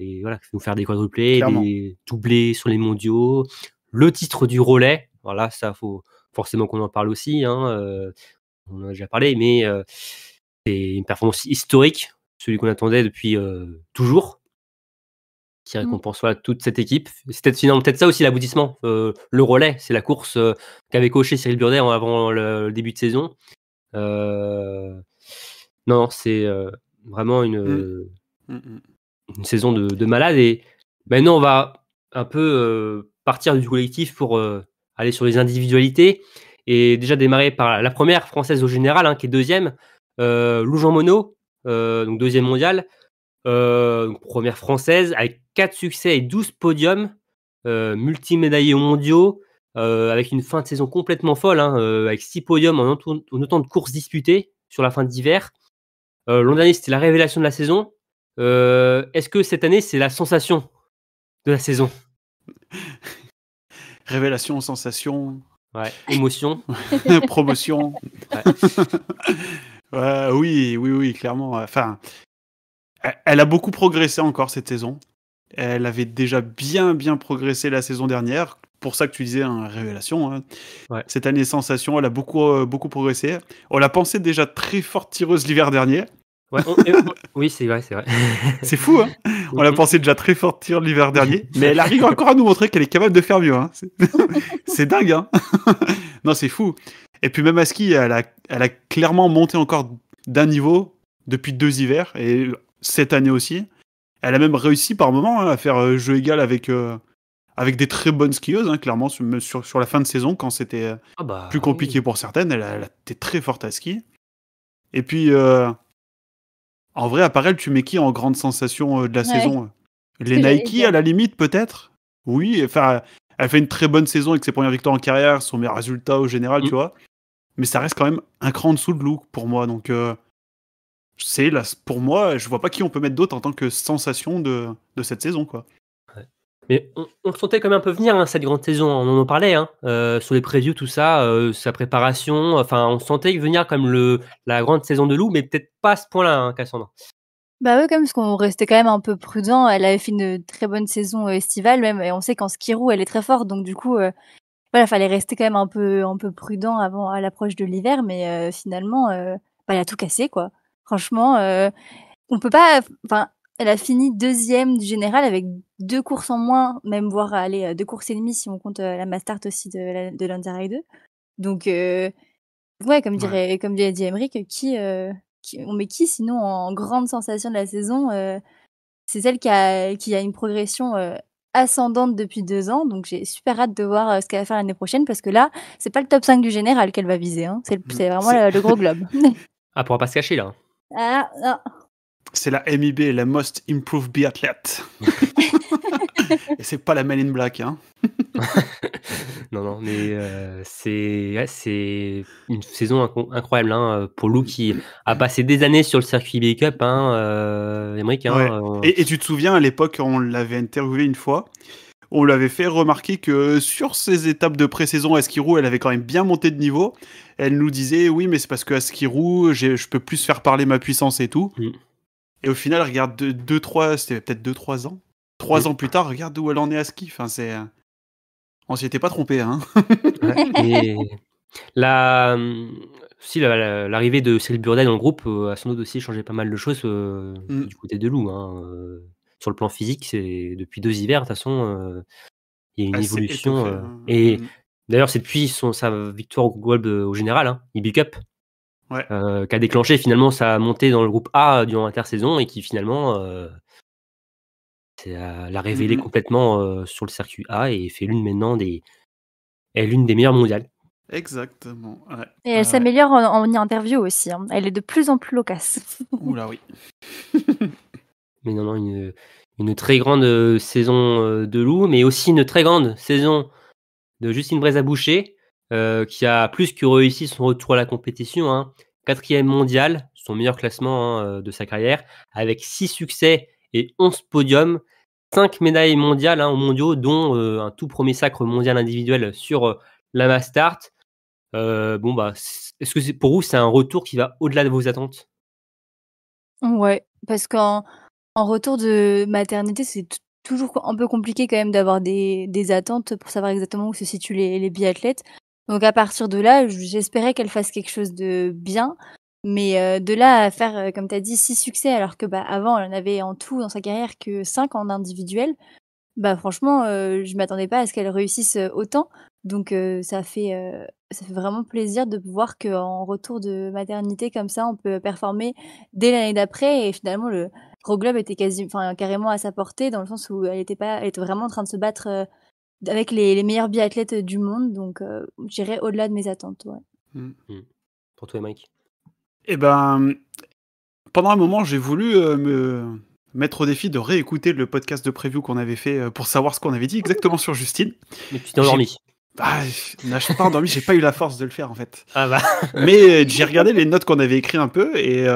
et voilà, nous faire des quadruplés, des doublés sur les mondiaux le titre du relais, voilà, ça faut forcément qu'on en parle aussi. Hein, euh, on en a déjà parlé, mais euh, c'est une performance historique, celui qu'on attendait depuis euh, toujours, qui mmh. récompense toute cette équipe. C'était finalement peut-être ça aussi l'aboutissement. le relais, c'est la course qu'avait coché Cyril Burdet avant le, début de saison. non, c'est vraiment mmh. Mmh, une, saison de, de malade. Et maintenant, on va un peu euh, partir du collectif pour euh, aller sur les individualités. Et déjà démarrer par la première française au général, hein, qui est deuxième, euh, Lou Jean Monod, donc deuxième mondial, première française, avec 4 succès et 12 podiums, multimédaillés mondiaux, avec une fin de saison complètement folle, hein, avec six podiums en, autant de courses disputées sur la fin d'hiver. Euh, L'an c'était la révélation de la saison. Est-ce que cette année, c'est la sensation de la saison. (laughs) Révélation, sensation. Ouais. Émotion. (laughs) Promotion. oui, oui, oui, clairement. Enfin, elle a beaucoup progressé encore cette saison. Elle avait déjà bien, bien progressé la saison dernière. Pour ça que tu disais, hein, révélation. Hein. Cette année, sensation, elle a beaucoup, euh, beaucoup progressé. On la pensait déjà très forte tireuse l'hiver dernier. Ouais, oh, oh, oui, c'est vrai, c'est vrai. (laughs) C'est fou, hein On la mhm. pensé déjà très fort l'hiver dernier, (laughs) mais elle arrive encore à nous montrer qu'elle est capable de faire mieux. Hein. C'est (laughs) dingue, hein Non, c'est fou. Et puis même à ski, elle a, elle a clairement monté encore d'un niveau depuis deux hivers, et cette année aussi. Elle a même réussi par moment hein, à faire euh, jeu égal avec, euh, avec des très bonnes skieuses, hein, clairement, sur, sur, la fin de saison, quand c'était euh, ah bah plus compliqué pour certaines. Elle, elle, était très forte à ski. Et puis... En vrai, à tu mets qui en grande sensation euh, de la saison euh Les Nike, à la limite, peut-être Oui, enfin, elle fait une très bonne saison avec ses premières victoires en carrière, son meilleur résultat au général, mm. tu vois. Mais ça reste quand même un cran en dessous de Look pour moi. Donc, euh, c'est pour moi, je vois pas qui on peut mettre d'autre en tant que sensation de, de cette saison, quoi. Mais on, on, sentait quand même un peu venir hein, cette grande saison, on en parlait hein, euh, sur les previews, tout ça, euh, sa préparation. Enfin, on sentait venir comme le, la grande saison de loup, mais peut-être pas à ce point-là, hein, Cassandra. Bah oui, comme ce qu'on restait quand même un peu prudent. Elle avait fait une très bonne saison euh, estivale, même, et on sait qu'en ski roue, elle est très forte, donc du coup, il fallait rester quand même un peu, un peu prudent avant à l'approche de l'hiver, mais finalement, bah, elle a tout cassé, quoi. Franchement, on peut pas, enfin, elle a fini deuxième du général avec deux courses en moins, même voire aller euh, deux courses et demie si on compte euh, la start aussi de, de 2. Donc, euh, ouais, comme dirait, comme qui, qui, on met qui sinon en grande sensation de la saison C'est celle qui a, qui a une progression ascendante depuis deux ans. Donc, j'ai super hâte de voir ce qu'elle va faire l'année prochaine parce que là, c'est pas le top 5 du général qu'elle va viser. Hein. Mm. C'est vraiment le, gros globe. (laughs) ah, pourra pas se cacher là. Hein. Ah, non c'est la MIB, la Most Improved Biathlete. (laughs) Et c'est pas la Man Black. Hein. (laughs) non, non, mais euh, c'est une saison incroyable hein, pour Lou qui a passé des années sur le circuit b Cup, hein, euh, hein, euh, et, tu te souviens, à l'époque, on l'avait interviewé une fois. On l'avait fait remarquer que sur ses étapes de pré-saison à Skirou, elle avait quand même bien monté de niveau. Elle nous disait Oui, mais c'est parce que à Skirou, je peux plus faire parler ma puissance et tout. Mm. Et au final, regarde 2-3, deux, c'était peut-être 2-3 ans. 3 ans plus tard, regarde où elle en est à ski. Enfin, c'est... Euh, on s'y était pas trompé. Hein. la... Euh, si l'arrivée de Cyril Burden dans le groupe à euh, a sans doute aussi changé pas mal de choses mm. du côté de Lou. Hein, sur le plan physique, c'est depuis deux hivers, de toute façon, il y a une évolution. Hein. Et mm. d'ailleurs, c'est depuis son, sa victoire au Gold au général, il « big up ». Qu'a euh, qui a déclenché finalement sa montée dans le groupe A durant l'intersaison et qui finalement euh, euh, l'a révélée mm-hmm. complètement sur le circuit A et fait l'une maintenant des est l'une des meilleures mondiales. Exactement. Et elle s'améliore en, interview aussi. Hein. Elle est de plus en plus loquace. (laughs) Oula oui. (laughs) mais non, non, une, une très grande saison de Lou, mais aussi une très grande saison de Justine à boucher euh, qui a plus que réussi son retour à la compétition. Hein. Quatrième mondial, son meilleur classement hein, euh, de sa carrière, avec 6 succès et 11 podiums, 5 médailles mondiales hein, au mondiaux, dont euh, un tout premier sacre mondial individuel sur la Mastart. bon, bah, est-ce que pour vous, c'est un retour qui va au-delà de vos attentes Ouais, parce qu'en retour de maternité, c'est toujours un peu compliqué quand même d'avoir des, attentes pour savoir exactement où se situent les biathlètes. Donc à partir de là, j'espérais qu'elle fasse quelque chose de bien. Mais euh, de là à faire, euh, comme tu as dit, six succès, alors que bah, avant, elle en avait en tout dans sa carrière que cinq en individuel, bah franchement, euh, je m'attendais pas à ce qu'elle réussisse autant. Donc ça, fait, ça fait vraiment plaisir de voir qu'en retour de maternité comme ça, on peut performer dès l'année d'après. Et finalement, le gros Globe était quasi, carrément à sa portée, dans le sens où elle était, pas, elle était vraiment en train de se battre avec les, meilleurs biathlètes du monde. Donc, euh, j'irai au-delà de mes attentes. Mm. Mm. Pour toi, Mike Eh ben, pendant un moment, j'ai voulu euh, me mettre au défi de réécouter le podcast de preview qu'on avait fait euh, pour savoir ce qu'on avait dit exactement sur Justine. Mais tu t'es endormi. Bah, je pas endormi, j'ai pas eu la force de le faire en fait. Ah bah. Mais j'ai regardé les notes qu'on avait écrites un peu et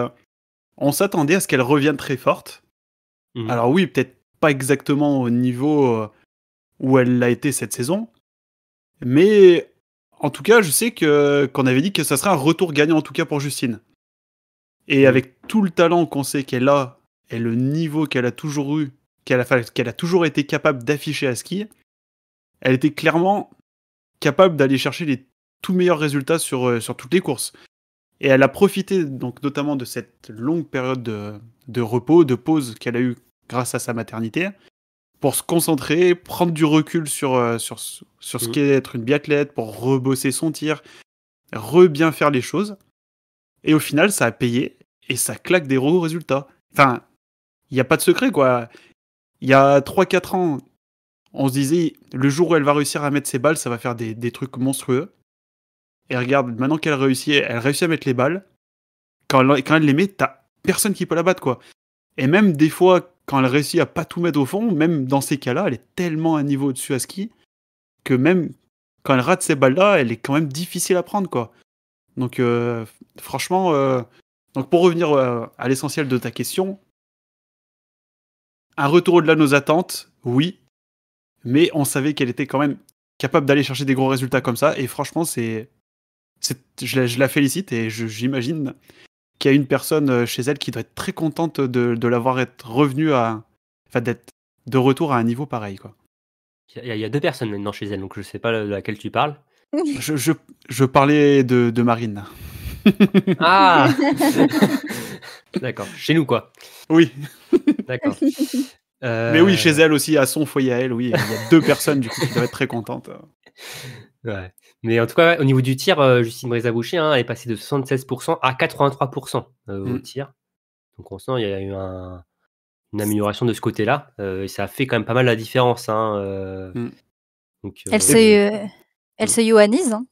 on s'attendait à ce qu'elle revienne très forte. Mm. Alors oui, peut-être pas exactement au niveau où elle l'a été cette saison. Mais en tout cas, je sais que qu'on avait dit que ça serait un retour gagnant en tout cas pour Justine. Et mm. avec tout le talent qu'on sait qu'elle a et le niveau qu'elle a toujours eu, qu'elle a, qu'elle a toujours été capable d'afficher à ski, elle était clairement capable d'aller chercher les tout meilleurs résultats sur, euh, sur toutes les courses. Et elle a profité donc notamment de cette longue période de, de repos, de pause qu'elle a eue grâce à sa maternité pour se concentrer, prendre du recul sur, euh, sur, sur ce mm. qu'est être une biathlète, pour rebosser son tir, re-bien faire les choses. Et au final, ça a payé et ça claque des gros résultats. Enfin, il n'y a pas de secret, quoi. Il y a 3-4 ans, on se disait, le jour où elle va réussir à mettre ses balles, ça va faire des, trucs monstrueux. Et regarde, maintenant qu'elle réussit, elle réussit à mettre les balles. Quand elle, quand elle les met, t'as personne qui peut la battre, quoi. Et même des fois, quand elle réussit à pas tout mettre au fond, même dans ces cas-là, elle est tellement à niveau au-dessus à ski que même quand elle rate ces balles-là, elle est quand même difficile à prendre, quoi. Donc, euh, franchement, euh, donc pour revenir euh, à l'essentiel de ta question, un retour au-delà de nos attentes, oui, mais on savait qu'elle était quand même capable d'aller chercher des gros résultats comme ça, et franchement, c'est, je, la, félicite et j'imagine qu'il y a une personne euh, chez elle qui doit être très contente de, l'avoir être revenue à. Enfin, d'être de retour à un niveau pareil, quoi. Il y, a deux personnes maintenant chez elle, donc je sais pas de laquelle tu parles. (laughs) je, parlais de, Marine. (laughs) ah (laughs) D'accord, chez nous, quoi. Oui. D'accord. Euh, Mais oui, chez elle aussi, à son foyer à elle, oui. Il y a deux personnes, du coup, qui doivent être très contentes. Ouais. Mais en tout cas, au niveau du tir, euh, Justine Brézaboucher hein, est passée de 76% à 83% euh, au mm. tir. Donc on sent qu'il y a eu une amélioration de ce côté-là. Euh, et ça a fait quand même pas mal la différence. Hein, mm. donc, elle, se, elle mm. se yohanise. Hein.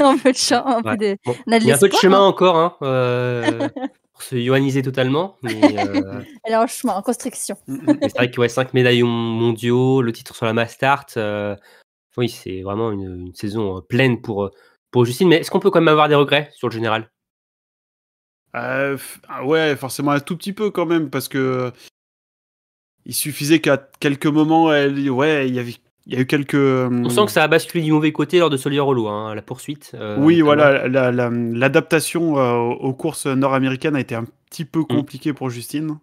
un (laughs) peu un peu de... Il y a un peu de chemin encore hein, (laughs) pour se yoaniser totalement. (laughs) elle est en chemin, en construction. c'est vrai qu'il y a 5 médailles mondiaux, le titre sur la Mastart oui, c'est vraiment une, saison pleine pour, pour Justine. Mais est-ce qu'on peut quand même avoir des regrets sur le général euh, ah Ouais, forcément un tout petit peu quand même, parce que il suffisait qu'à quelques moments, elle, ouais, il y avait. Il y a eu quelques. On sent que ça a basculé du mauvais côté lors de Solier Rolo, hein, la poursuite. Euh, oui, voilà, l'adaptation aux courses nord-américaines a été un petit peu mmh. compliquée pour Justine.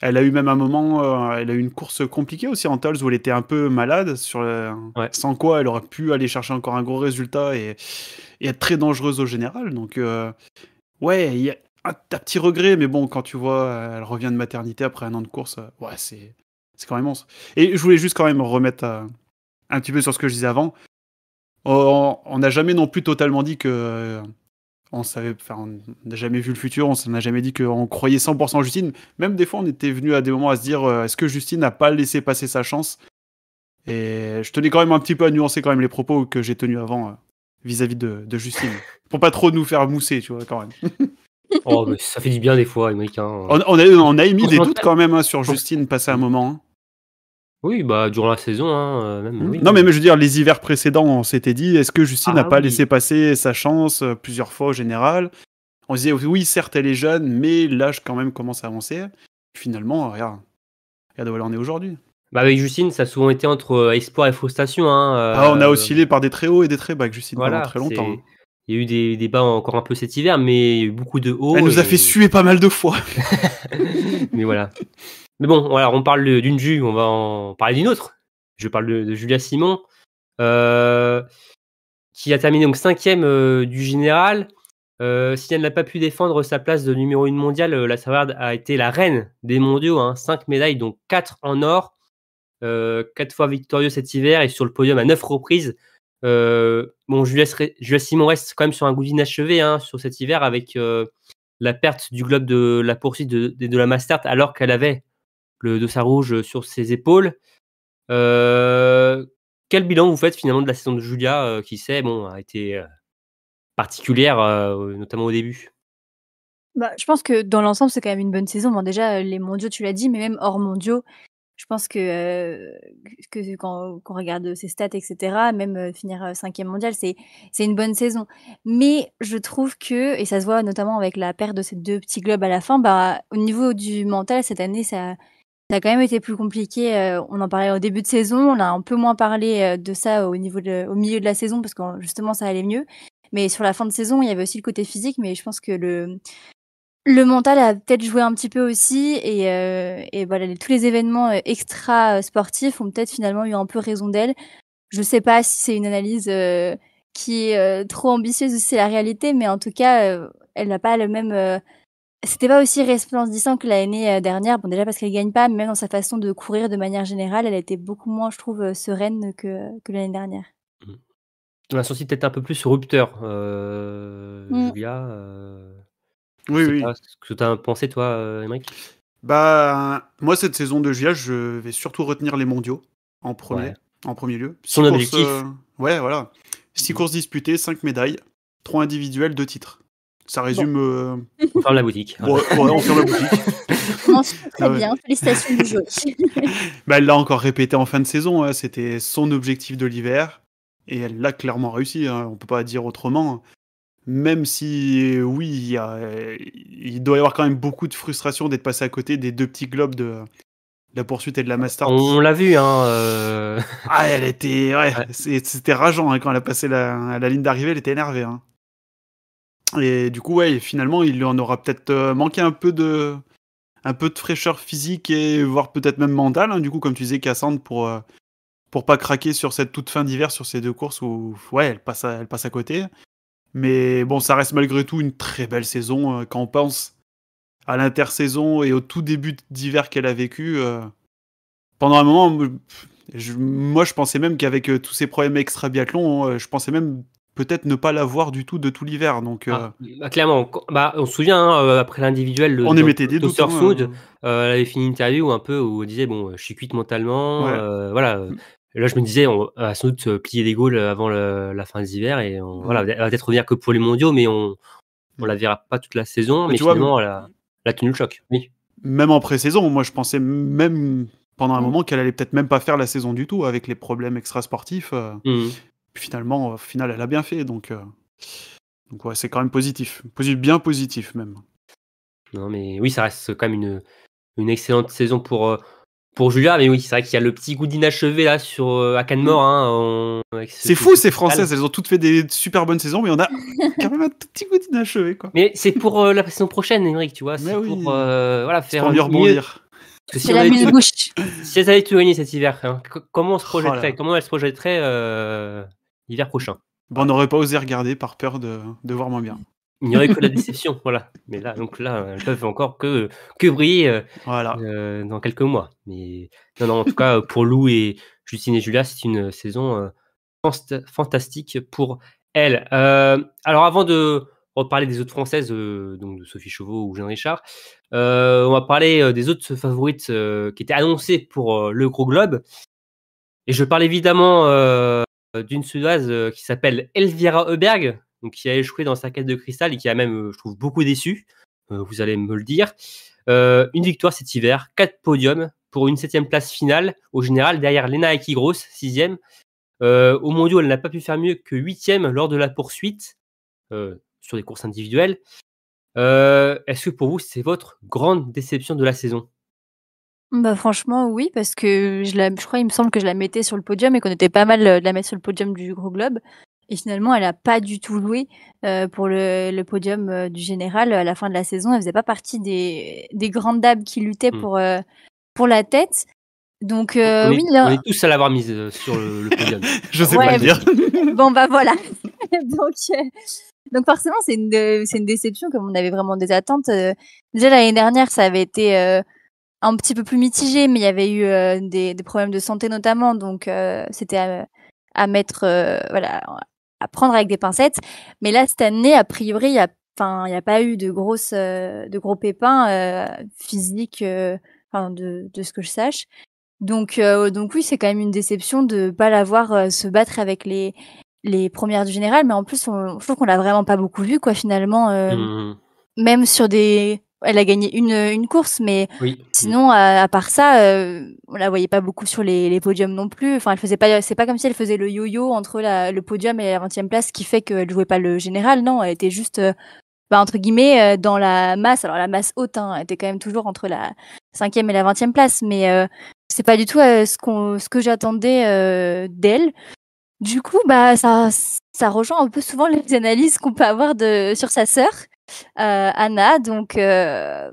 Elle a eu même un moment, euh, elle a eu une course compliquée aussi en Talls où elle était un peu malade, sur sans quoi elle aurait pu aller chercher encore un gros résultat et, être très dangereuse au général. Donc, euh, ouais, il y a un, petit regret, mais bon, quand tu vois, euh, elle revient de maternité après un an de course, ouais, c'est quand même Et je voulais juste quand même remettre un petit peu sur ce que je disais avant. On n'a jamais non plus totalement dit que on n'a jamais vu le futur, on n'a jamais dit qu'on croyait 100% Justine. Même des fois, on était venu à des moments à se dire euh, est-ce que Justine n'a pas laissé passer sa chance Et je tenais quand même un petit peu à nuancer quand même les propos que j'ai tenus avant euh, vis-à-vis de, Justine, (laughs) pour pas trop nous faire mousser, tu vois, quand même. oh, mais ça fait du bien des fois, les hein. On, a, émis des doutes quand même hein, sur Justine, passé un moment. Hein. Oui, bah, durant la saison, hein, euh, mmh. Non, mais, je veux dire, les hivers précédents, on s'était dit, est-ce que Justine ah n'a pas laissé passer sa chance euh, plusieurs fois au général On disait, oui, certes, elle est jeune, mais l'âge quand même commence à avancer. Finalement, regarde, regarde où elle en est aujourd'hui. Bah avec Justine, ça a souvent été entre euh, espoir et frustration. Hein, ah, on a oscillé par des très hauts et des très bas avec Justine pendant très longtemps. Il y a eu des bas encore un peu cet hiver, mais beaucoup de hauts. Elle nous a fait suer pas mal de fois. (laughs) mais voilà. Mais bon, alors on parle d'une juge. on va en parler d'une autre. Je parle de, Julia Simon, euh, qui a terminé donc cinquième euh, du général. Euh, si elle n'a pas pu défendre sa place de numéro 1 mondiale, la Savard a été la reine des mondiaux. 5 hein. médailles, donc 4 en or. 4 fois victorieux cet hiver et sur le podium à 9 reprises. bon, Julia, Simon reste quand même sur un goût d'inachevé hein, sur cet hiver avec la perte du globe de la poursuite de, la Mastert alors qu'elle avait le sa rouge sur ses épaules. Euh, quel bilan vous faites finalement de la saison de Julia, euh, qui sait, bon, a été euh, particulière, notamment au début bah, je pense que dans l'ensemble, c'est quand même une bonne saison. Bon, déjà, les mondiaux, tu l'as dit, mais même hors mondiaux, je pense que, que quand, on regarde ses stats, etc., même finir cinquième mondial, c'est une bonne saison. Mais je trouve que, et ça se voit notamment avec la perte de ces deux petits globes à la fin, bah, au niveau du mental, cette année, ça, ça a quand même été plus compliqué. Euh, on en parlait au début de saison. On a un peu moins parlé euh, de ça au niveau de, au milieu de la saison parce que justement ça allait mieux. Mais sur la fin de saison, il y avait aussi le côté physique. Mais je pense que le le mental a peut-être joué un petit peu aussi. Et, euh, voilà, tous les événements extra sportifs ont peut-être finalement eu un peu raison d'elle. Je sais pas si c'est une analyse qui est trop ambitieuse ou si c'est la réalité, mais en tout cas, elle n'a pas le même c'était pas aussi resplendissant que l'année euh, dernière. Bon, déjà parce qu'elle gagne pas, mais même dans sa façon de courir de manière générale, elle était beaucoup moins, je trouve, euh, sereine que, que l'année dernière. Mmh. On a senti peut-être un peu plus rupteur, euh, mmh. Julia. oui, quest ce que tu as pensé, toi, Émeric Bah, moi, cette saison de Julia, je vais surtout retenir les mondiaux en premier, en premier lieu. Son objectif Ouais, voilà. Six mmh. courses disputées, cinq médailles, trois individuels, deux titres. Ça résume. Euh, on ferme la boutique. on ferme la boutique. (laughs) très bien, félicitations du jeu. (laughs) Bah, elle l'a encore répété en fin de saison, hein, c'était son objectif de l'hiver, et elle l'a clairement réussi, hein, on ne peut pas dire autrement. Même si, oui, il, doit y avoir quand même beaucoup de frustration d'être passé à côté des deux petits globes de, la poursuite et de la master. On l'a vu, hein. Euh. Ah, elle était, c'était rageant hein, quand elle a passé la, ligne d'arrivée, elle était énervée. Hein. Et du coup, ouais, finalement, il en aura peut-être euh, manqué un peu de un peu de fraîcheur physique et voire peut-être même mentale. Hein. du coup, comme tu disais, Cassandre pour euh, pour pas craquer sur cette toute fin d'hiver sur ces deux courses où ouais, elle passe à, elle passe à côté. Mais bon, ça reste malgré tout une très belle saison euh, quand on pense à l'intersaison et au tout début d'hiver qu'elle a vécu. pendant un moment, moi je pensais même qu'avec tous ces problèmes extra biathlon, je pensais même peut-être ne pas l'avoir du tout de tout l'hiver. Donc, ah, euh. bah, clairement, bah, on, se souvient hein, euh, après l'individuel, on émettait Food, hein, euh. avait fini une interview un peu où elle disait bon, je suis cuite mentalement, voilà. Mm. Là, je me disais, on va sans doute plier des Gaules avant la fin des et voilà, mm. elle va peut-être revenir que pour les mondiaux, mais on on la verra pas toute la saison. Mais, mais finalement, elle, a, tenu le choc. Oui. Même en pré-saison, moi, je pensais même pendant un mm. moment qu'elle allait peut-être même pas faire la saison du tout avec les problèmes extrasportifs. sportifs puis finalement, final, elle a bien fait. Donc, euh, c'est quand même positif. Positif, bien positif même. Non, mais oui, ça reste quand même une, une excellente saison pour, euh, pour Julia. Mais oui, c'est vrai qu'il y a le petit goût d'inachevé là sur euh, à Canmore. Mm. Hein, c'est fou, ces Françaises. Elles ont toutes fait des super bonnes saisons, mais on a (laughs) quand même un petit goût d'inachevé. Mais c'est pour la saison prochaine, Henrik, tu vois. C'est pour voilà, faire mieux si, si elles avaient tout gagné cet hiver, hein, comment on se oh projetterait Comment elles se projetteraient? l'hiver prochain. on n'aurait pas osé regarder par peur de, de voir moins bien. Il n'y aurait que la (laughs) déception, voilà. Mais là, donc là, elles peuvent encore que, que briller euh, voilà. Euh, dans quelques mois. Mais non, non, en tout cas, euh, pour Lou et Justine et Julia, c'est une saison fantastique pour elles. alors, avant de reparler des autres françaises, donc de Sophie Chauveau ou jean Richard, on va parler des autres favorites qui étaient annoncées pour le Gros Globe. Et je parle évidemment euh, d'une Suédoise euh, qui s'appelle Elvira Eberg, donc qui a échoué dans sa quête de cristal et qui a même, euh, je trouve, beaucoup déçu. vous allez me le dire. une victoire cet hiver, quatre podiums pour une septième place finale au général derrière Lena 6 sixième. au mondial, elle n'a pas pu faire mieux que huitième lors de la poursuite sur des courses individuelles. Est-ce que pour vous, c'est votre grande déception de la saison bah, franchement, oui, parce que je la je crois, il me semble que je la mettais sur le podium et qu'on était pas mal, euh, de la mettre sur le podium du Gros Globe et finalement, elle a pas du tout loué, euh, pour le le podium, euh, du général, à la fin de la saison. Elle faisait pas partie des des grandes dames qui luttaient hmm. pour, pour la tête. Donc On oui, est on est tous à l'avoir mise, sur le podium. (laughs) Je sais pas dire. bon, bah, voilà. (laughs) (laughs) Donc donc forcément, c'est une, une déception comme on avait vraiment des attentes, Déjà l'année dernière, ça avait été, un petit peu plus mitigé, mais il y avait eu euh, des, problèmes de santé notamment, donc euh, c'était à, mettre, euh, voilà, à prendre avec des pincettes. Mais là, cette année, a priori, il a, enfin, il n'y a pas eu de grosses, de gros pépins physiques, enfin, de, de, ce que je sache. Donc, donc oui, c'est quand même une déception de pas l'avoir se battre avec les les premières du général, mais en plus, on, je trouve qu'on l'a vraiment pas beaucoup vu, quoi, finalement. Mmh même sur des elle a gagné une, une course, mais sinon, à, part ça, euh, on la voyait pas beaucoup sur les, podiums non plus. Enfin, elle faisait pas, c'est pas comme si elle faisait le yo-yo entre le podium et la 20e place, qui fait qu'elle jouait pas le général. Non, elle était juste, euh, bah, entre guillemets, euh, dans la masse. Alors la masse haute, hein, était quand même toujours entre la 5e et la 20e place, mais c'est pas du tout ce qu'on, ce que j'attendais d'elle. Du coup, bah ça, ça rejoint un peu souvent les analyses qu'on peut avoir de sur sa sœur. Euh, Anna. Donc euh,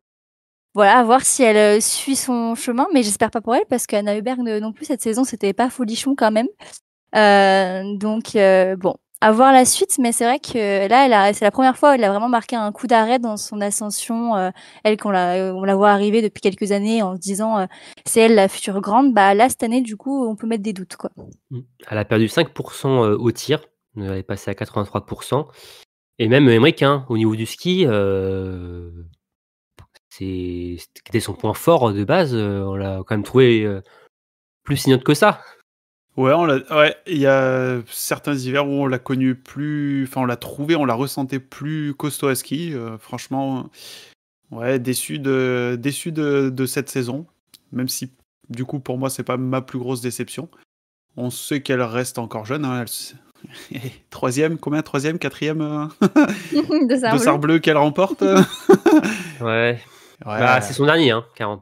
voilà, à voir si elle euh, suit son chemin, mais j'espère pas pour elle parce qu'Anna Huberg non plus cette saison c'était pas folichon quand même. donc bon, à voir la suite, mais c'est vrai que là, c'est la première fois où elle a vraiment marqué un coup d'arrêt dans son ascension. elle qu'on la, on la voit arriver depuis quelques années en se disant c'est elle la future grande. Bah là cette année du coup on peut mettre des doutes quoi. Elle a perdu 5% au tir, elle est passée à 83%. Et même Emmerich, hein, au niveau du ski, euh, c'était son point fort de base. Euh, on l'a quand même trouvé euh, plus signote que ça. Ouais, il ouais, y a certains hivers où on l'a connu plus, enfin on l'a trouvé, on l'a ressentait plus costaud à ski. franchement, ouais, déçu de, déçu de, cette saison, même si du coup pour moi c'est pas ma plus grosse déception. On sait qu'elle reste encore jeune, hein, elle, troisième, combien Troisième, quatrième euh, (laughs) de, Bleu qu'elle remporte euh Ouais. Bah, c'est son dernier hein, qui a,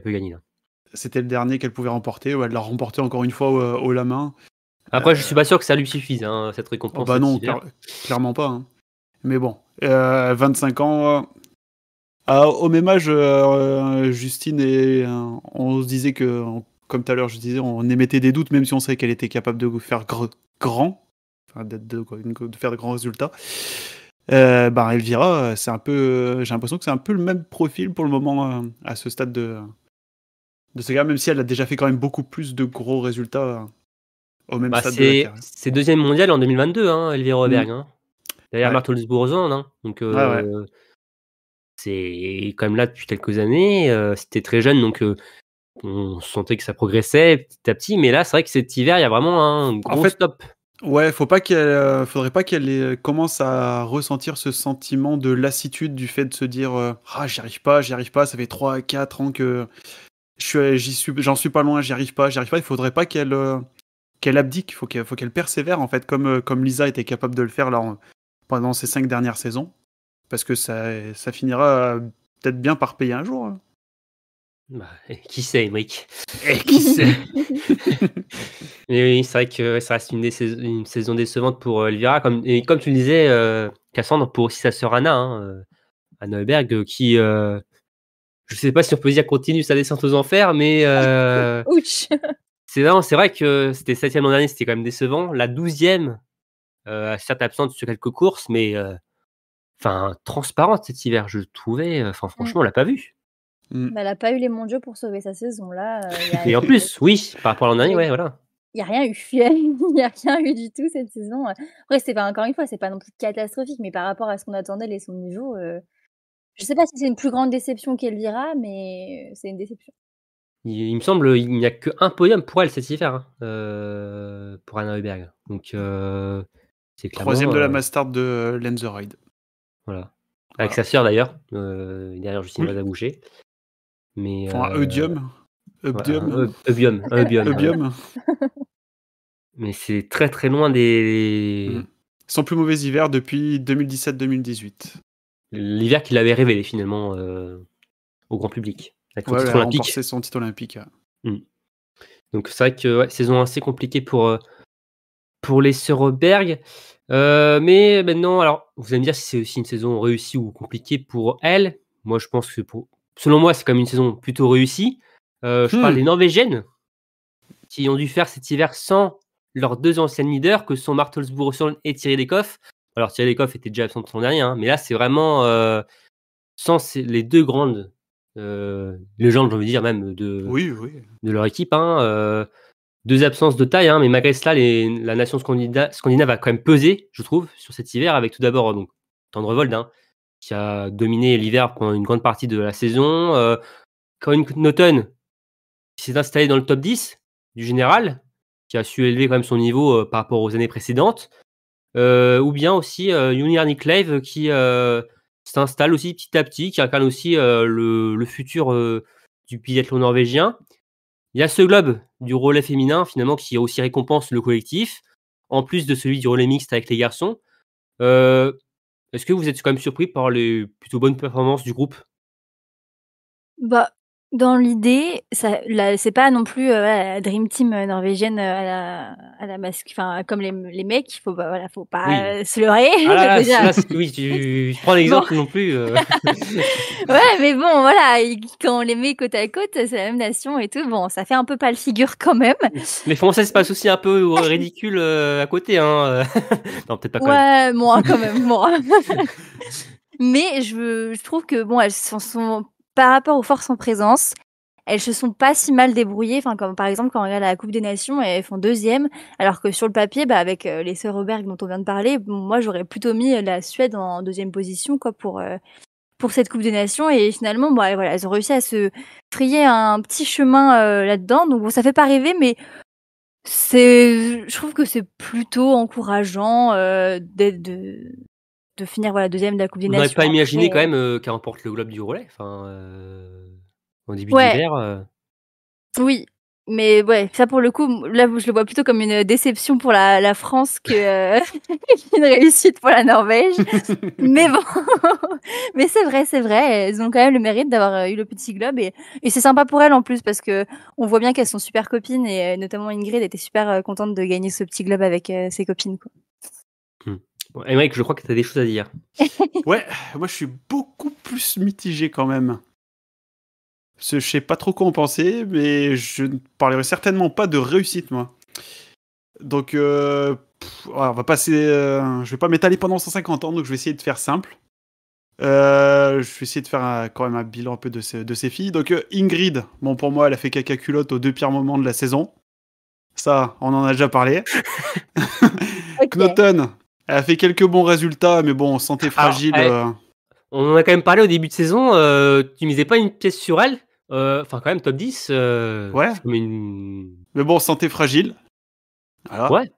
peu gagné. C'était le dernier qu'elle pouvait remporter. Ou elle l'a remporté encore une fois euh, au, la main. Après, je suis pas sûr que ça lui suffise, hein, cette récompense. Oh, bah non, clairement pas. Hein. Mais bon, 25 ans. au même âge, Justine et on se disait que comme tout à l'heure, je disais, on émettait des doutes, même si on savait qu'elle était capable de faire grand, de, faire de grands résultats. Euh, bah, Elvira, c'est un peu, euh, j'ai l'impression que c'est un peu le même profil pour le moment euh, à ce stade de, de ce gars, même si elle a déjà fait quand même beaucoup plus de gros résultats euh, au même bah, stade de C'est deuxième mondial en 2022, hein, Elvira mm. Berg. D'ailleurs hein. Derrière ouais. Martha hein. Donc, c'est quand même là depuis quelques années. C'était très jeune, donc on sentait que ça progressait petit à petit, mais là, c'est vrai que cet hiver, il y a vraiment un gros stop. Ouais, faut pas qu'elle, euh, faudrait pas qu'elle euh, commence à ressentir ce sentiment de lassitude du fait de se dire euh, ah j'y arrive pas, j'y arrive pas, ça fait 3 4 ans que je suis, j'en suis pas loin, j'y arrive pas, j'y arrive pas. Il faudrait pas qu'elle qu'elle abdique, faut qu'elle, faut qu'elle persévère en fait, comme comme Lisa était capable de le faire là pendant ces cinq dernières saisons, parce que ça ça finira peut-être bien par payer un jour. Hein. Bah, (laughs) qui sait, Emric eh, qui sait (laughs) Mais oui, c'est vrai que ça reste une, saison décevante pour euh, Elvira. Comme, et comme tu le disais, euh, Cassandre, pour aussi sa sœur Anna, hein, euh, Anna qui, je ne sais pas si on peut dire continue sa descente aux enfers, mais. (laughs) C'est Ouch C'est vrai que c'était 7 l'an dernier, c'était quand même décevant. La 12e, certes absente sur quelques courses, mais. Enfin, transparente cet hiver, je trouvais. Enfin, franchement, on l'a pas vu Mm. Bah, elle n'a pas eu les mondiaux pour sauver sa saison là. Euh, et en plus, oui, par rapport à l'année dernier, ouais, voilà. Il n'y a rien eu, (laughs) il n'y a rien eu du tout cette saison. c'est pas encore une fois, c'est pas non plus catastrophique, mais par rapport à ce qu'on attendait les son niveau, euh, je sais pas si c'est une plus grande déception qu'elle dira mais c'est une déception. Il, me semble il n'y a qu'un podium pour elle cette hiver, hein, euh, pour Anna Huberg Donc, c'est Troisième de la Master de Lenzeroid. Voilà. Avec sa sœur d'ailleurs, derrière Justine mmh. Mais, enfin, Eudium. Eudium. Mais c'est très très loin des. Son mm. plus mauvais hiver depuis 2017-2018. L'hiver qu'il avait révélé finalement euh, au grand public. Avec son titre olympique. son titre olympique. Donc c'est vrai que saison assez compliquée pour, euh, pour les Seureberg. Euh, mais maintenant, alors vous allez me dire si c'est aussi une saison réussie ou compliquée pour elle. Moi je pense que pour, selon moi, c'est comme une saison plutôt réussie. Euh, je parle hmm. des Norvégiennes qui ont dû faire cet hiver sans leurs deux anciennes leaders que sont Martelsbourg et Thierry Alors Thierry était déjà absent de son dernier, hein, mais là c'est vraiment euh, sans les deux grandes euh, légendes, j'ai envie de dire même de, oui, de leur équipe. Hein, euh, deux absences de taille, hein, mais malgré cela, la nation scandinave a quand même pesé, je trouve, sur cet hiver avec tout d'abord donc Tendrevold, qui a dominé l'hiver pendant une grande partie de la saison. Euh, Corinne qui s'est installé dans le top 10 du général, qui a su élever quand même son niveau euh, par rapport aux années précédentes. Euh, ou bien aussi Junior euh, Arniclave, qui s'installe aussi petit à petit, qui incarne aussi le, futur du biathlon norvégien. Il y a ce globe du relais féminin, finalement, qui aussi récompense le collectif, en plus de celui du relais mixte avec les garçons. Est-ce que vous êtes quand même surpris par les plutôt bonnes performances du groupe? Bah, dans l'idée, ça, c'est pas non plus euh, la dream team euh, norvégienne euh, à la, à la masque, enfin comme les, les mecs, il faut voilà, faut pas se leurrer. Ah là, (laughs) oui, tu, prends l'exemple non plus. (laughs) ouais, mais bon, voilà, quand on les met côte à côte, c'est la même nation et tout. Bon, ça fait un peu pas le figure quand même. (laughs) Mais français se passe aussi un peu ridicule à côté, hein. non, peut-être pas. Quand ouais, moi quand même, moi. mais je, je trouve que bon, elles s'en sont par rapport aux forces en présence, elles se sont pas si mal débrouillées. Enfin, comme par exemple quand on regarde la Coupe des Nations, elles font deuxième, alors que sur le papier, bah, avec euh, les sœurs Auberg dont on vient de parler, moi j'aurais plutôt mis euh, la Suède en deuxième position, quoi, pour euh, pour cette Coupe des Nations. Et finalement, voilà, elles ont réussi à se frayer un petit chemin là-dedans. Donc bon, ça fait pas rêver, mais c'est, je trouve que c'est plutôt encourageant d'être de finir voilà, deuxième de la Coupe des Nations. On n'aurait pas imaginé quand même euh, qu'elle remporte le globe du relais enfin, euh, en début de d'hiver. Euh. Oui, mais ouais, ça pour le coup, là je le vois plutôt comme une déception pour la, France que qu'une (laughs) réussite pour la Norvège. mais bon, (laughs) mais c'est vrai, c'est vrai, elles ont quand même le mérite d'avoir eu le petit globe et, c'est sympa pour elles en plus parce que on voit bien qu'elles sont super copines et notamment Ingrid était super contente de gagner ce petit globe avec ses copines. Quoi. Bon, Aymeric, je crois que tu as des choses à dire. (laughs) ouais, moi je suis beaucoup plus mitigé quand même. Je je sais pas trop quoi en penser, mais je ne parlerai certainement pas de réussite, moi. Donc, euh, on va passer. Euh, je vais pas m'étaler pendant 150 ans, donc je vais essayer de faire simple. Euh, je vais essayer de faire quand même un bilan un peu de ces, filles. Donc Ingrid, bon pour moi, elle a fait caca culotte aux deux pires moments de la saison. Ça, on en a déjà parlé. (laughs) (laughs) Knotten, elle a fait quelques bons résultats, mais bon, santé fragile. Euh. on en a quand même parlé au début de saison. Euh, tu misais pas une pièce sur elle. Euh, enfin, quand même, top 10. ouais. Mais bon, santé fragile. Ouais.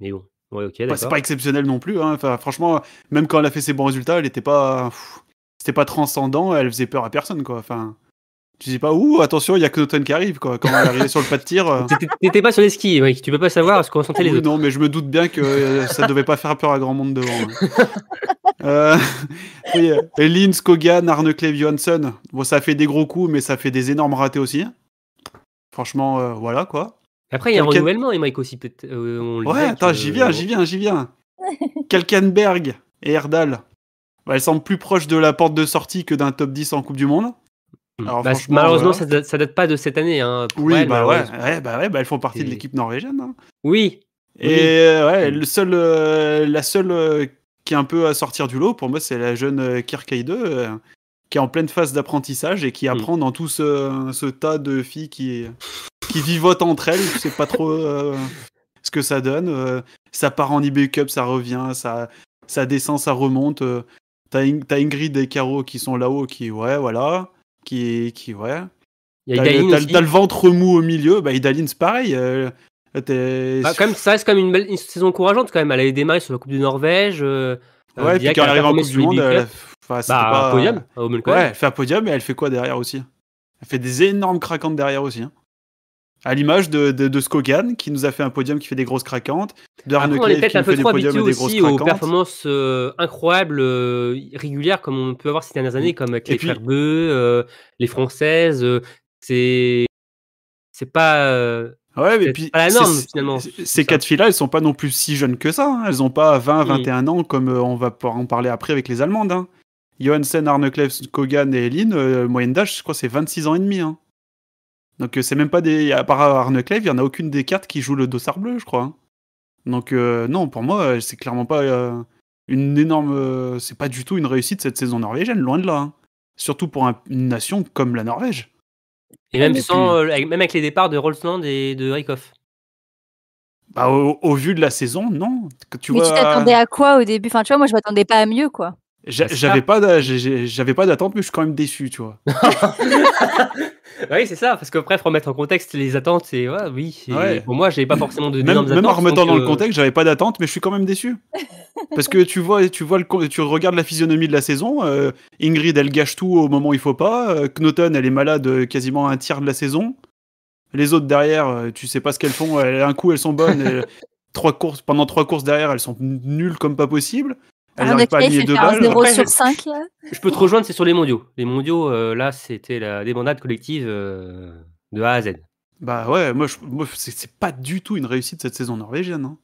Mais bon. ok, c'est pas exceptionnel non plus. Hein. franchement, même quand elle a fait ses bons résultats, elle n'était pas. C'était pas transcendant. Elle faisait peur à personne, quoi. Enfin tu dis pas ouh attention il y a que Noten qui arrive quoi quand elle est arrivée sur le pas de tir euh. Tu t'étais pas sur les skis oui tu peux pas savoir ce qu'on sentait les autres non mais je me doute bien que euh, ça devait pas faire peur à grand monde devant hein. (laughs) euh. oui, euh, Skogan Arne Cleve Johansson bon ça fait des gros coups mais ça fait des énormes ratés aussi franchement voilà quoi après il y a un renouvellement et Mike aussi peut-être ouais attends j'y viens j'y viens j'y viens Kalkenberg (laughs) et Erdal. Bah, elles semblent semble plus proches de la porte de sortie que d'un top 10 en Coupe du Monde Hmm. Bah, malheureusement, ça, ça, date pas de cette année. Hein. oui, bah, ouais, bah, ouais, bah, elles font partie de l'équipe norvégienne. Hein. Oui. Et euh, ouais, hmm. le seul, euh, la seule euh, qui est un peu à sortir du lot, pour moi, c'est la jeune Kirkeide, qui est en pleine phase d'apprentissage et qui hmm. apprend dans tout ce, tas de filles qui, qui vivotent entre elles. Je sais pas trop ce que ça donne. ça part en ebay Cup, ça revient, ça, ça descend, ça remonte. T'as Ingrid et Caro qui sont là-haut, qui, ouais, voilà qui, qui ouais. T'as le, ventre mou au milieu, bah Idaline c'est pareil. ça euh, bah, quand même, ça reste comme une, saison encourageante quand même. Elle a démarré sur la Coupe du Norvège. Euh, ouais, euh, puis elle arrive en Coupe du Monde, elle, bah, pas, podium. ouais, faire un podium mais elle fait quoi derrière aussi Elle fait des énormes craquantes derrière aussi. Hein. À l'image de, de, Skogan, qui nous a fait un podium qui fait des grosses craquantes. De Après, on est peut-être un peu trop habitué aussi aux performances euh, incroyables, euh, régulières, comme on peut avoir ces dernières années, comme avec les euh, les Françaises. c'est. C'est pas. ouais, mais puis. la norme, finalement. Ces quatre filles-là, elles sont pas non plus si jeunes que ça. Hein. Elles ont pas 20, 21 hmm. ans, comme on va en parler après avec les Allemandes. Hein. Johansen, Arne Skogan et Elin, moyenne d'âge, je crois, c'est 26 ans et demi. Hein. Donc euh, c'est même pas des. À part Arne Arneclave, il n'y en a aucune des cartes qui joue le dossard bleu, je crois. Hein. Donc euh, non, pour moi, euh, c'est clairement pas une énorme. c'est pas du tout une réussite cette saison norvégienne, loin de là. Hein. Surtout pour une nation comme la Norvège. Et même, sans, même avec les départs de Rolfsland et de Rikoff. Bah, au, vu de la saison, non. tu Mais tu t'attendais à quoi au début Enfin, tu vois, moi, je m'attendais pas à mieux, quoi. J'avais pas, pas d'attente, mais je suis quand même déçu, tu vois. (laughs) oui, c'est ça, parce qu'après, il faut remettre en contexte les attentes. Et, ouais, oui, Pour moi, j'avais pas forcément de. Même, même en remettant dans le euh, contexte, j'avais pas d'attente, mais je suis quand même déçu. (laughs) parce que tu vois, tu vois le, tu regardes la physionomie de la saison. Euh, Ingrid, elle gâche tout au moment où il faut pas. Euh, Knotten elle est malade quasiment un tiers de la saison. Les autres derrière, tu sais pas ce qu'elles font. Un coup, elles sont bonnes. (laughs) trois courses, pendant trois courses derrière, elles sont nulles comme pas possible sur Je peux te rejoindre, c'est sur les mondiaux. Les mondiaux, euh, là, c'était la débandade collective euh, de A à Z. Bah ouais, moi, c'est pas du tout une réussite cette saison norvégienne. Hein.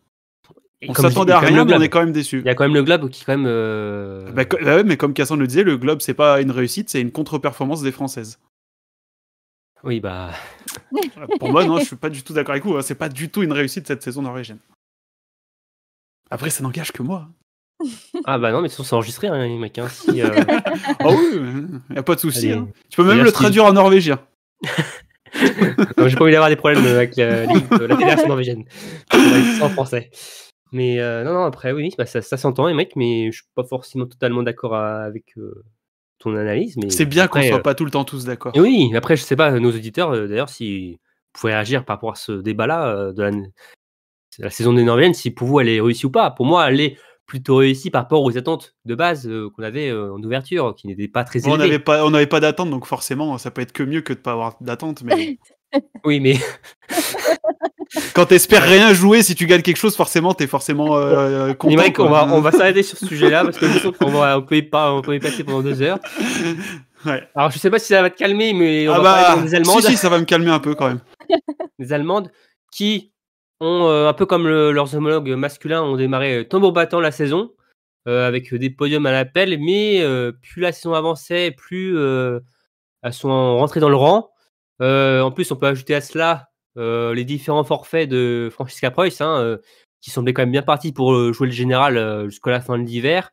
On s'attendait à rien, mais on est quand même déçu. Il y a quand même le globe qui, quand même. Euh, ah bah, bah, ouais, mais comme Cassandre le disait, le globe, c'est pas une réussite, c'est une contre-performance des Françaises. Oui, bah. Pour moi, non, je suis pas du tout d'accord avec vous. Hein. C'est pas du tout une réussite cette saison norvégienne. Après, ça n'engage que moi. Hein. Ah bah non, mais de toute façon, c'est enregistré, hein, les mecs. Hein, euh. ah oui, y a pas de souci. Hein. Tu peux même le traduire en norvégien. (laughs) J'ai pas envie d'avoir des problèmes avec euh, (laughs) euh, la, la norvégienne. en français. Mais non, non, après, oui, bah, ça, s'entend, les mecs, mais je suis pas forcément totalement d'accord avec ton analyse. c'est bien qu'on soit pas tout le temps tous d'accord. Oui, après, je sais pas, nos auditeurs, d'ailleurs, si pouvaient pouvez réagir par rapport à ce débat-là de la, saison des Norvégiennes, si pour vous elle est réussie ou pas. Pour moi, elle est plutôt réussi par rapport aux attentes de base euh, qu'on avait euh, en ouverture, qui n'étaient pas très élevées. On n'avait pas, pas d'attente, donc forcément, ça peut être que mieux que de ne pas avoir d'attente. Mais... (laughs) oui, mais. (laughs) Quand espères rien jouer, si tu gagnes quelque chose, forcément, es forcément euh, content. on va, on va (laughs) s'arrêter sur ce sujet-là parce que je qu'on on peut, y pas, on passer pendant deux heures. Alors, je sais pas si ça va te calmer, mais on ah va parler bah, Allemandes. Si, si, ça va me calmer un peu quand même. Les Allemandes qui euh, un peu comme leurs homologues masculins, ont démarré euh, tambour battant la saison, euh, avec des podiums à l'appel, mais plus la saison avançait, plus elles sont rentrées dans le rang. en plus, on peut ajouter à cela les différents forfaits de Francisca Preuss, hein, qui semblait quand même bien parti pour jouer le général jusqu'à la fin de l'hiver.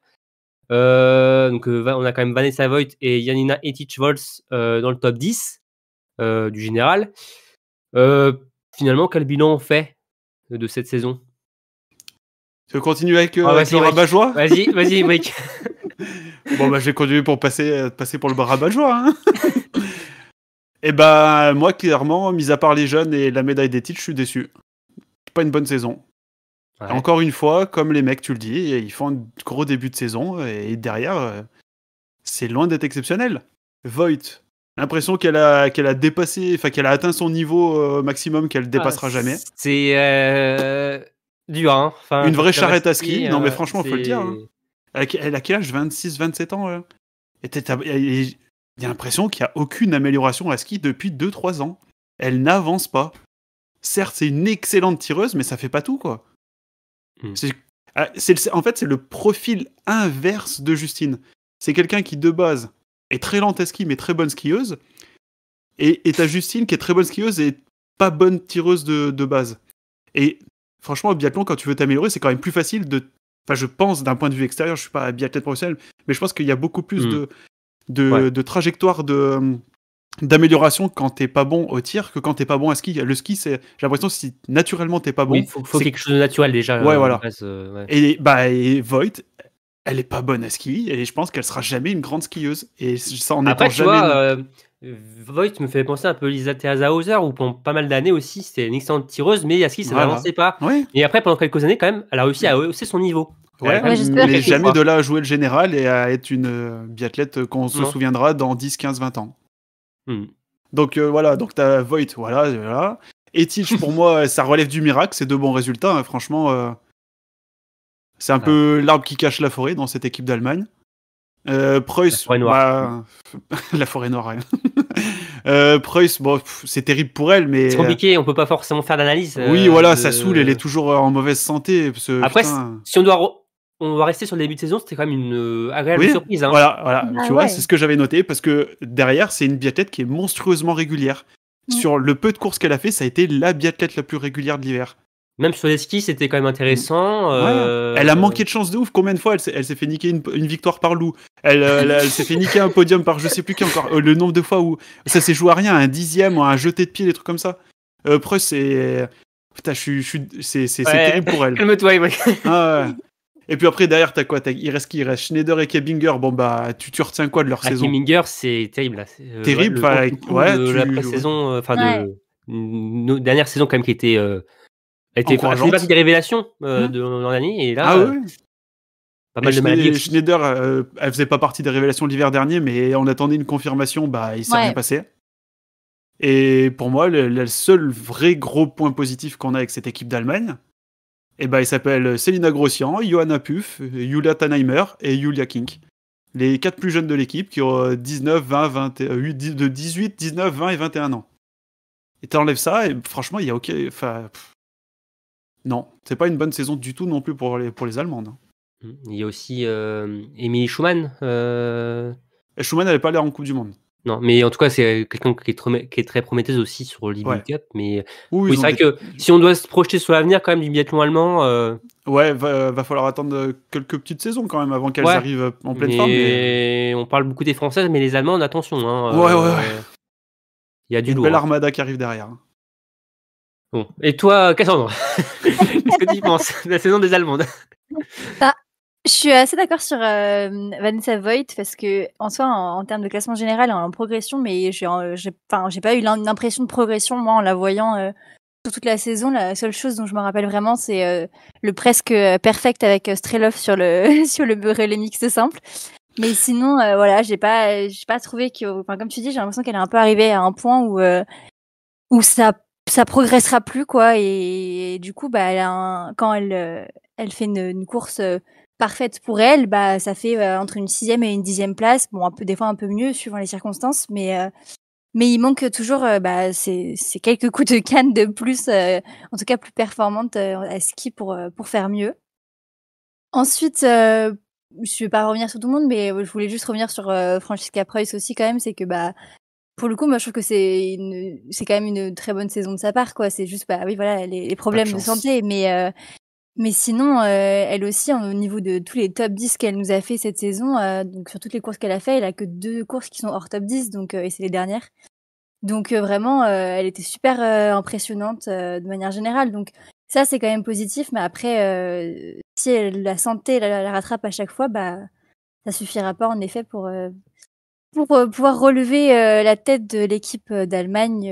donc, on a quand même Vanessa Voigt et Yanina Etich-Volz dans le top 10 du général. finalement, quel bilan on fait de cette saison Tu veux continuer avec, euh, ah, le rabat-joie Vas-y, vas-y, Mike. (laughs) bon, bah, je vais continuer pour passer, euh, passer pour le rabat-joie. Hein (laughs) et eh bah, ben, moi, clairement, mis à part les jeunes et la médaille des titres, je suis déçu. Pas une bonne saison. Encore une fois, comme les mecs, tu le dis, ils font un gros début de saison et derrière, euh, c'est loin d'être exceptionnel. Voigt, l'impression qu'elle a, qu'elle a dépassé, enfin qu'elle a atteint son niveau euh, maximum qu'elle ah, dépassera jamais. C'est euh, dur, hein. Une vraie charrette à ski, non mais euh, franchement, faut le dire. Hein. Elle, a quel âge 26, 27 ans il y a l'impression qu'il n'y a aucune amélioration à ski depuis 2-3 ans. Elle n'avance pas. Certes, c'est une excellente tireuse, mais ça fait pas tout, quoi. Hmm. Ah, c'est, en fait, c'est le profil inverse de Justine. C'est quelqu'un qui, de base, est très lente à ski, mais très bonne skieuse. Et t'as Justine qui est très bonne skieuse et pas bonne tireuse de, de base. Et franchement, au biathlon, quand tu veux t'améliorer, c'est quand même plus facile de. Enfin, je pense, d'un point de vue extérieur, je suis pas biathlète professionnel, mais je pense qu'il y a beaucoup plus hmm. de, de, de trajectoires de d'amélioration quand t'es pas bon au tir que quand t'es pas bon à ski. Le ski, c'est j'ai l'impression si naturellement t'es pas bon. Il faut, quelque chose de naturel déjà. Ouais, euh, voilà. Euh, et bah et elle est pas bonne à skier et je pense qu'elle sera jamais une grande skieuse. Et ça en Après, tu jamais. Vois, euh, Voigt me fait penser un peu Lisa Hauser où pendant pas mal d'années aussi c'était une excellente tireuse mais à ski ça n'avançait pas. Et après pendant quelques années quand même elle a réussi à hausser son niveau. mais jamais de là à jouer le général et à être une euh, biathlète qu'on se souviendra dans 10, 15, 20 ans. Hmm. Donc euh, voilà, donc t'as Voigt, voilà, Et pour (laughs) moi, ça relève du miracle, c'est deux bons résultats, hein. franchement. C'est un ah. peu l'arbre qui cache la forêt dans cette équipe d'Allemagne. Euh, Preuss, la forêt noire. c'est terrible pour elle, mais c'est compliqué. Euh, on peut pas forcément faire d'analyse. oui, voilà, euh, ça saoule. Elle est toujours en mauvaise santé. Après, si on doit on va rester sur le début de saison, c'était quand même une euh, agréable surprise. Hein. Voilà, voilà. Ah tu vois, c'est ce que j'avais noté parce que derrière, c'est une biathlète qui est monstrueusement régulière. Mm. Sur le peu de courses qu'elle a fait, ça a été la biathlète la plus régulière de l'hiver. Même sur les skis, c'était quand même intéressant. Euh, elle a euh, manqué de chance de ouf. Combien de fois elle s'est fait niquer une, victoire par Lou euh, Elle, s'est fait niquer un podium par je sais plus qui encore. le nombre de fois où ça s'est joué à rien, un dixième, un jeté de pied, des trucs comme ça. Euh, c'est. Putain, je suis. C'est terrible pour elle. (laughs) Ah, ouais. Et puis après, derrière, t'as quoi as... Il reste Schneider et Kebinger. Bon, bah, tu, tu retiens quoi de leur ah, saison Kebinger, c'est terrible. terrible. Ouais, la saison. Enfin, de... dernière saison, quand même, qui était. Elle était partie des révélations de l'année et là. Ah oui. Euh, pas mal de Schneider, euh, elle faisait pas partie des révélations l'hiver dernier, mais on attendait une confirmation, bah il s'est rien passé. Et pour moi, le, seul vrai gros point positif qu'on a avec cette équipe d'Allemagne, et eh ben, il s'appelle Célina Grossian, Johanna Puff, Julia Tannheimer et Julia King Les quatre plus jeunes de l'équipe qui ont 19, 20, 20 de 18, 19, 20 et 21 ans. Et t'enlèves ça, et franchement, il y a ok. Enfin, non, c'est pas une bonne saison du tout non plus pour les, pour les Allemandes. Hein. Il y a aussi euh, Emilie Schumann. Euh, Schumann n'avait pas l'air en Coupe du Monde. Non, mais en tout cas, c'est quelqu'un qui, qui, est très prometteuse aussi sur le Cup. Mais oui, c'est vrai que si on doit se projeter sur l'avenir quand même du biathlon allemand. Euh, ouais, va, falloir attendre quelques petites saisons quand même avant qu'elles arrivent en pleine forme. On parle beaucoup des Françaises, mais les Allemandes, attention. Hein, ouais, ouais, ouais. Il y a du Une Belle hein. armada qui arrive derrière. Bon. Et toi, Cassandre (laughs) la saison des Allemandes. Bah, je suis assez d'accord sur euh, Vanessa Voigt parce que en soi, en, termes de classement général, en, en progression, mais j'ai pas eu l'impression de progression moi en la voyant euh, sur toute la saison. La seule chose dont je me rappelle vraiment, c'est euh, le presque perfect avec Strelov sur le (laughs) sur le relais simple. Mais sinon, voilà, j'ai pas j'ai pas trouvé que, comme tu dis, j'ai l'impression qu'elle est un peu arrivée à un point où où ça ça progressera plus quoi et, du coup bah elle a un, quand elle euh, elle fait une, course euh, parfaite pour elle bah ça fait euh, entre une sixième et une dixième place bon un peu des fois un peu mieux suivant les circonstances mais mais il manque toujours bah c'est quelques coups de canne de plus en tout cas plus performante à ski pour pour faire mieux ensuite je vais pas revenir sur tout le monde mais je voulais juste revenir sur Francesca Preuss aussi quand même c'est que bah pour le coup, moi, je trouve que c'est c'est quand même une très bonne saison de sa part, quoi. C'est juste, bah oui, voilà, les, les problèmes de, santé, mais euh, mais sinon, euh, elle aussi, hein, au niveau de tous les top 10 qu'elle nous a fait cette saison, euh, donc sur toutes les courses qu'elle a fait, elle a que deux courses qui sont hors top 10, donc et c'est les dernières. Donc vraiment, elle était super impressionnante de manière générale. Donc ça, c'est quand même positif, mais après, si la santé la, la rattrape à chaque fois, bah ça suffira pas en effet pour pour euh, pouvoir relever euh, la tête de l'équipe euh, d'Allemagne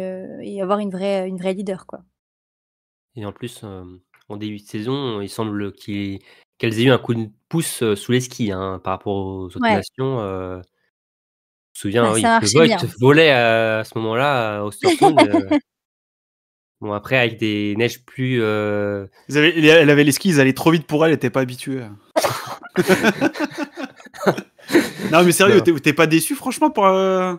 et avoir une vraie, une vraie leader. Quoi. Et en plus, en début de saison, il semble qu'elles aient eu un coup de pouce sous les skis hein, par rapport aux autres nations. je me souviens, il Voigt volait à ce moment-là au (laughs) Bon, après, avec des neiges plus. elle avait les skis, ils allaient trop vite pour elle, elle n'était pas habituée. (laughs) (laughs) non, mais sérieux, t'es pas déçu, franchement, pour, euh,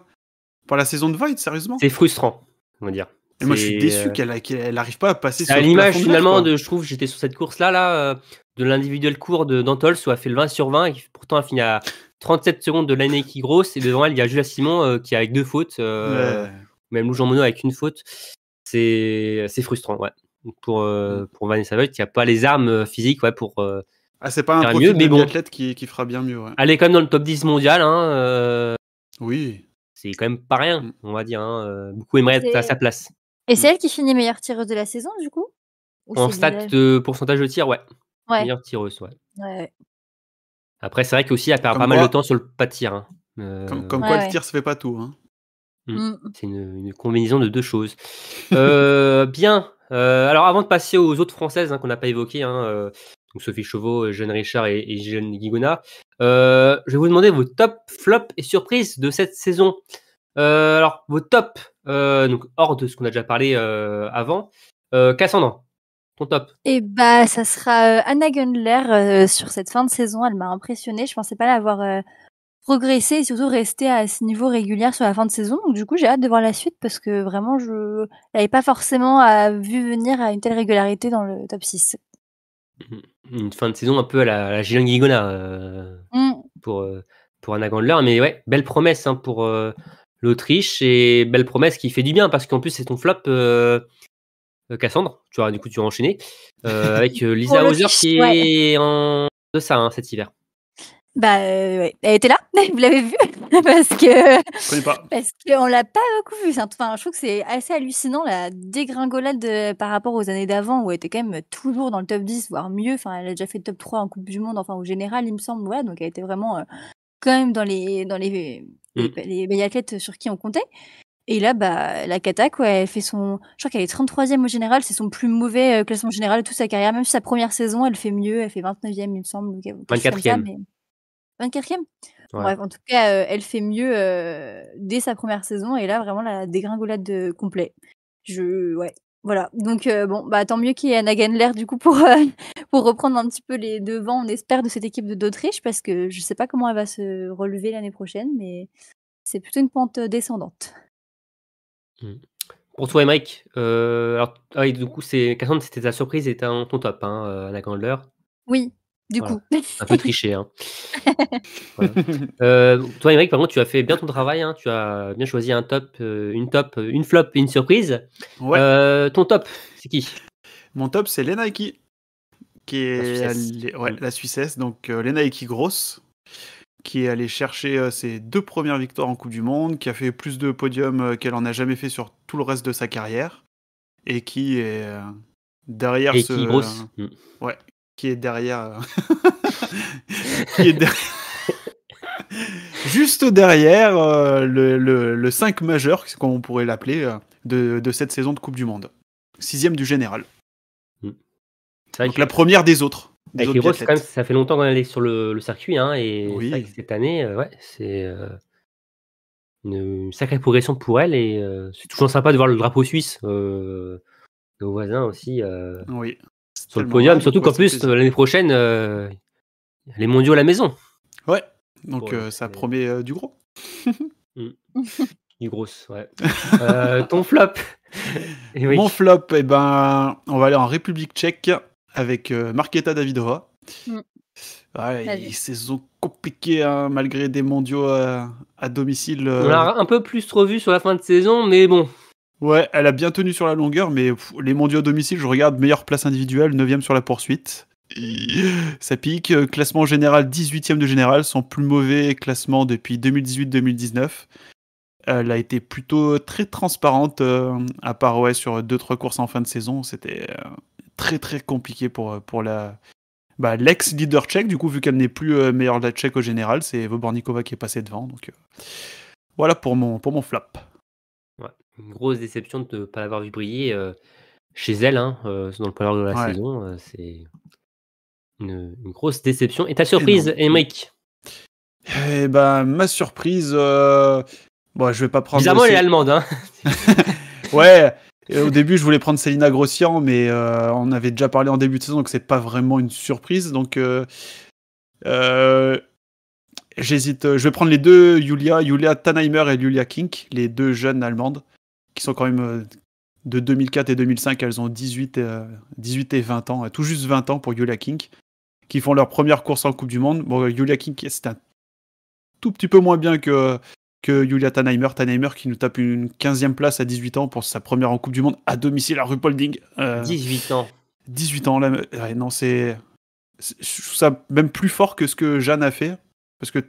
pour la saison de Void, sérieusement C'est frustrant, on va dire. moi, je suis déçu euh, qu'elle n'arrive pas à passer sur À l'image, finalement, de, je trouve, j'étais sur cette course-là, là, euh, de l'individuel court de Dantols, où elle fait le 20 sur 20, et pourtant, elle finit à 37 secondes de l'année qui grosse, et devant elle, il y a Julia Simon qui a avec deux fautes, même Lou Jean Monod avec une faute. C'est frustrant, ouais. Pour, mm. pour Vanessa Void qui n'a pas les armes physiques ouais, pour ah, c'est pas un mieux, mais qui, qui, fera bien mieux. Ouais. Elle est quand même dans le top 10 mondial. Hein, euh, oui. C'est quand même pas rien, mm. on va dire. Hein, euh, beaucoup aimeraient être à sa place. Et c'est mm. elle qui finit meilleure tireuse de la saison, du coup En stat de pourcentage de tir, ouais. Meilleure tireuse, ouais. Après, c'est vrai qu'aussi, elle perd pas mal de temps sur le pas de tir. Hein, euh, comme, quoi, le tir se fait pas tout. Mm. C'est une, combinaison de deux choses. (laughs) bien. alors, avant de passer aux autres françaises qu'on n'a pas évoquées, donc Sophie Chauveau, euh, Jeanne Richard et, Jeanne Guigona. Euh, je vais vous demander vos top, flops et surprises de cette saison. Euh, alors, vos top, donc hors de ce qu'on a déjà parlé avant, Cassandra, ton top Eh bah, ça sera Anna Gundler sur cette fin de saison. Elle m'a impressionnée. Je ne pensais pas l'avoir progressé et surtout rester à ce niveau régulier sur la fin de saison. Donc du coup, j'ai hâte de voir la suite parce que vraiment, je n'avais pas forcément vu venir à une telle régularité dans le top 6. Une fin de saison un peu à la, à la euh, mm. euh, pour, Anna Gandler. Mais ouais, belle promesse hein, pour euh, l'Autriche et belle promesse qui fait du bien parce qu'en plus, c'est ton flop. Cassandre, tu vois, du coup tu as enchaîner, avec (laughs) Lisa Hauser qui est en de ça hein, cet hiver. Bah, euh, ouais. elle était là, (laughs) vous l'avez vu, (laughs) parce que on parce l'a pas beaucoup vu. Enfin, je trouve que c'est assez hallucinant la dégringolade euh, par rapport aux années d'avant où elle était quand même toujours dans le top 10, voire mieux. Enfin, elle a déjà fait top 3 en Coupe du Monde, enfin au général, il me semble. Voilà, donc elle était vraiment euh, quand même dans les dans les mm. les, athlètes sur qui on comptait. Et là, bah, la Kata, quoi, elle fait son. Je crois qu'elle est 33e au général, c'est son plus mauvais classement général de toute sa carrière. Même si sa première saison, elle fait mieux, elle fait 29e, il me semble. 24e. mais... 24 ème en tout cas, euh, elle fait mieux euh, dès sa première saison et là, vraiment, la dégringolade de complet. Je, ouais, voilà. Donc, euh, bon, bah, tant mieux qu'il y ait Anna du coup, pour, (laughs) pour reprendre un petit peu les devants, on espère, de cette équipe d'Autriche parce que je sais pas comment elle va se relever l'année prochaine, mais c'est plutôt une pente descendante. Mmh. Pour toi et alors, ah du coup, c'est, c'était ta surprise et ton top, hein, Anna Gandler. Oui, du Un peu triché. toi, Eric, par contre, tu as fait bien ton travail. Hein. Tu as bien choisi un top, euh, une top, une flop, une surprise. Euh, ton top, c'est qui Mon top, c'est Lena qui est la Suissesse. Mm. donc euh, grosse, qui est allée chercher euh, ses deux premières victoires en Coupe du Monde, qui a fait plus de podiums qu'elle en a jamais fait sur tout le reste de sa carrière, et qui est derrière ce. grosse. Mm. Mm. ouais, euh, (laughs) qui est derrière. Juste derrière euh, le, 5 majeur, c'est qu'on pourrait l'appeler, euh, de, cette saison de Coupe du Monde. Sixième du général. Mm. Donc la première des autres. ça fait longtemps qu'on est sur le, circuit, hein, et cette année, ouais, c'est une sacrée progression pour elle, et c'est toujours sympa de voir le drapeau suisse nos voisins aussi. Oui sur le podium. surtout qu'en plus, l'année prochaine, euh, les mondiaux à la maison. Ouais, donc euh, ça promet euh, du gros. (laughs) Mm. (laughs) du gros, ouais. ton flop (laughs) eh Mon flop, eh ben, on va aller en République tchèque avec Marketa Davidova. Mm. Ouais, saison compliquée hein, malgré des mondiaux à, domicile. On l'a un peu plus revu sur la fin de saison, mais bon, Ouais, elle a bien tenu sur la longueur, mais les mondiaux à domicile, je regarde meilleure place individuelle, 9 sur la poursuite. Ça pique. Euh, classement général, 18 e de général, son plus mauvais classement depuis 2018-2019. Elle a été plutôt très transparente, euh, à part ouais, sur 2-3 courses en fin de saison. C'était euh, très très compliqué pour, pour la, bah, l'ex leader tchèque, du coup, vu qu'elle n'est plus meilleure de la tchèque au général, c'est Vobornikova qui est passée devant. Donc voilà pour mon, pour mon flap une grosse déception de ne pas l'avoir vu briller euh, chez elle, hein, euh, dans le premier de la saison. Euh, c'est une, grosse déception. Et ta surprise, Emmerich Eh ben, ma surprise, bon, je vais pas prendre. Bizarrement, elle est allemande. Hein (laughs) ouais. Au début, je voulais prendre Célina Grossian, mais on avait déjà parlé en début de saison, donc c'est pas vraiment une surprise. Donc, J'hésite. Je vais prendre les deux, Julia, Julia Tannheimer et Julia Kink, les deux jeunes allemandes qui sont quand même euh, de 2004 et 2005, elles ont 18, euh, et, 18 et 20 ans, euh, tout juste 20 ans pour Yulia King qui font leur première course en Coupe du Monde. Bon, Yulia King c'est un tout petit peu moins bien que, que Julia Tannheimer. Tannheimer qui nous tape une 15e place à 18 ans pour sa première en Coupe du Monde à domicile à Rupolding. 18 ans. 18 ans, là. non, c'est. ça même plus fort que ce que Jeanne a fait. Parce que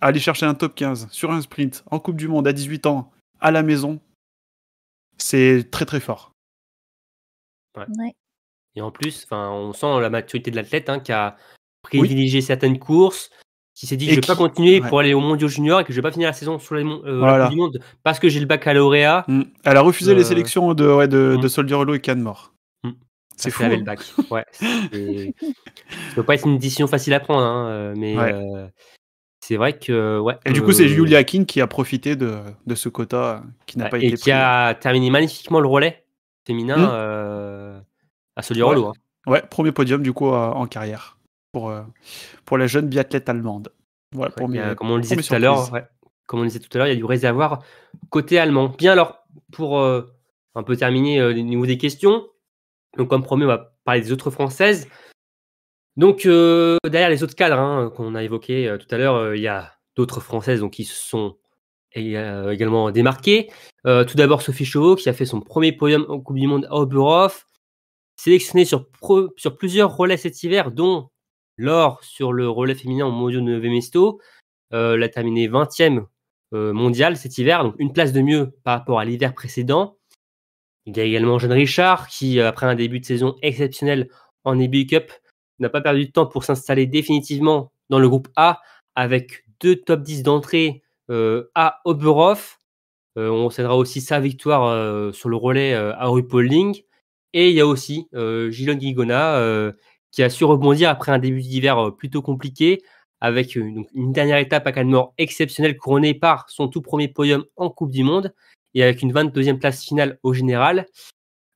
aller chercher un top 15 sur un sprint en Coupe du Monde à 18 ans à la maison, c'est très très fort. Et en plus, on sent la maturité de l'athlète hein, qui a privilégié certaines courses, qui s'est dit je ne vais pas continuer pour aller au Mondiaux Junior et que je ne vais pas finir la saison sur le euh, Monde parce que j'ai le baccalauréat. Mmh. Elle a refusé les euh, sélections de, de, mmh. de Soldier et Canmore. Mmh. C'est fou. Hein. le bac. ouais, (laughs) ça ne peut pas être une décision facile à prendre, hein, euh, mais c'est vrai que. Ouais, et du coup, c'est euh, Julia King qui a profité de, ce quota qui n'a pas été été. Et qui a terminé magnifiquement le relais féminin hmm. euh, à Solirolo. Ouais. Hein. ouais. premier podium du coup euh, en carrière pour, pour la jeune biathlète allemande. Voilà, comme on le disait tout à l'heure, comme on disait tout à l'heure, il y a du réservoir côté allemand. Bien alors, pour un peu terminer niveau des questions, donc comme promis, on va parler des autres françaises. Donc, euh, derrière les autres cadres hein, qu'on a évoqués euh, tout à l'heure, euh, il y a d'autres Françaises qui se sont également démarquées. tout d'abord, Sophie Chauveau, qui a fait son premier podium en Coupe du Monde à Oberhof, sélectionnée sur, sur plusieurs relais cet hiver, dont l'or sur le relais féminin au Mondial de Vemesto. elle a terminé 20e mondial cet hiver, donc une place de mieux par rapport à l'hiver précédent. Il y a également Jeanne Richard, qui, après un début de saison exceptionnel en EB Cup, n'a pas perdu de temps pour s'installer définitivement dans le groupe A avec deux top 10 d'entrée euh, à Oberhof. Euh, on cédera aussi sa victoire euh, sur le relais à Rupolding. Et il y a aussi Gilon Guigona qui a su rebondir après un début d'hiver plutôt compliqué avec une dernière étape à Canmore exceptionnelle couronnée par son tout premier podium en Coupe du Monde et avec une 22e place finale au général.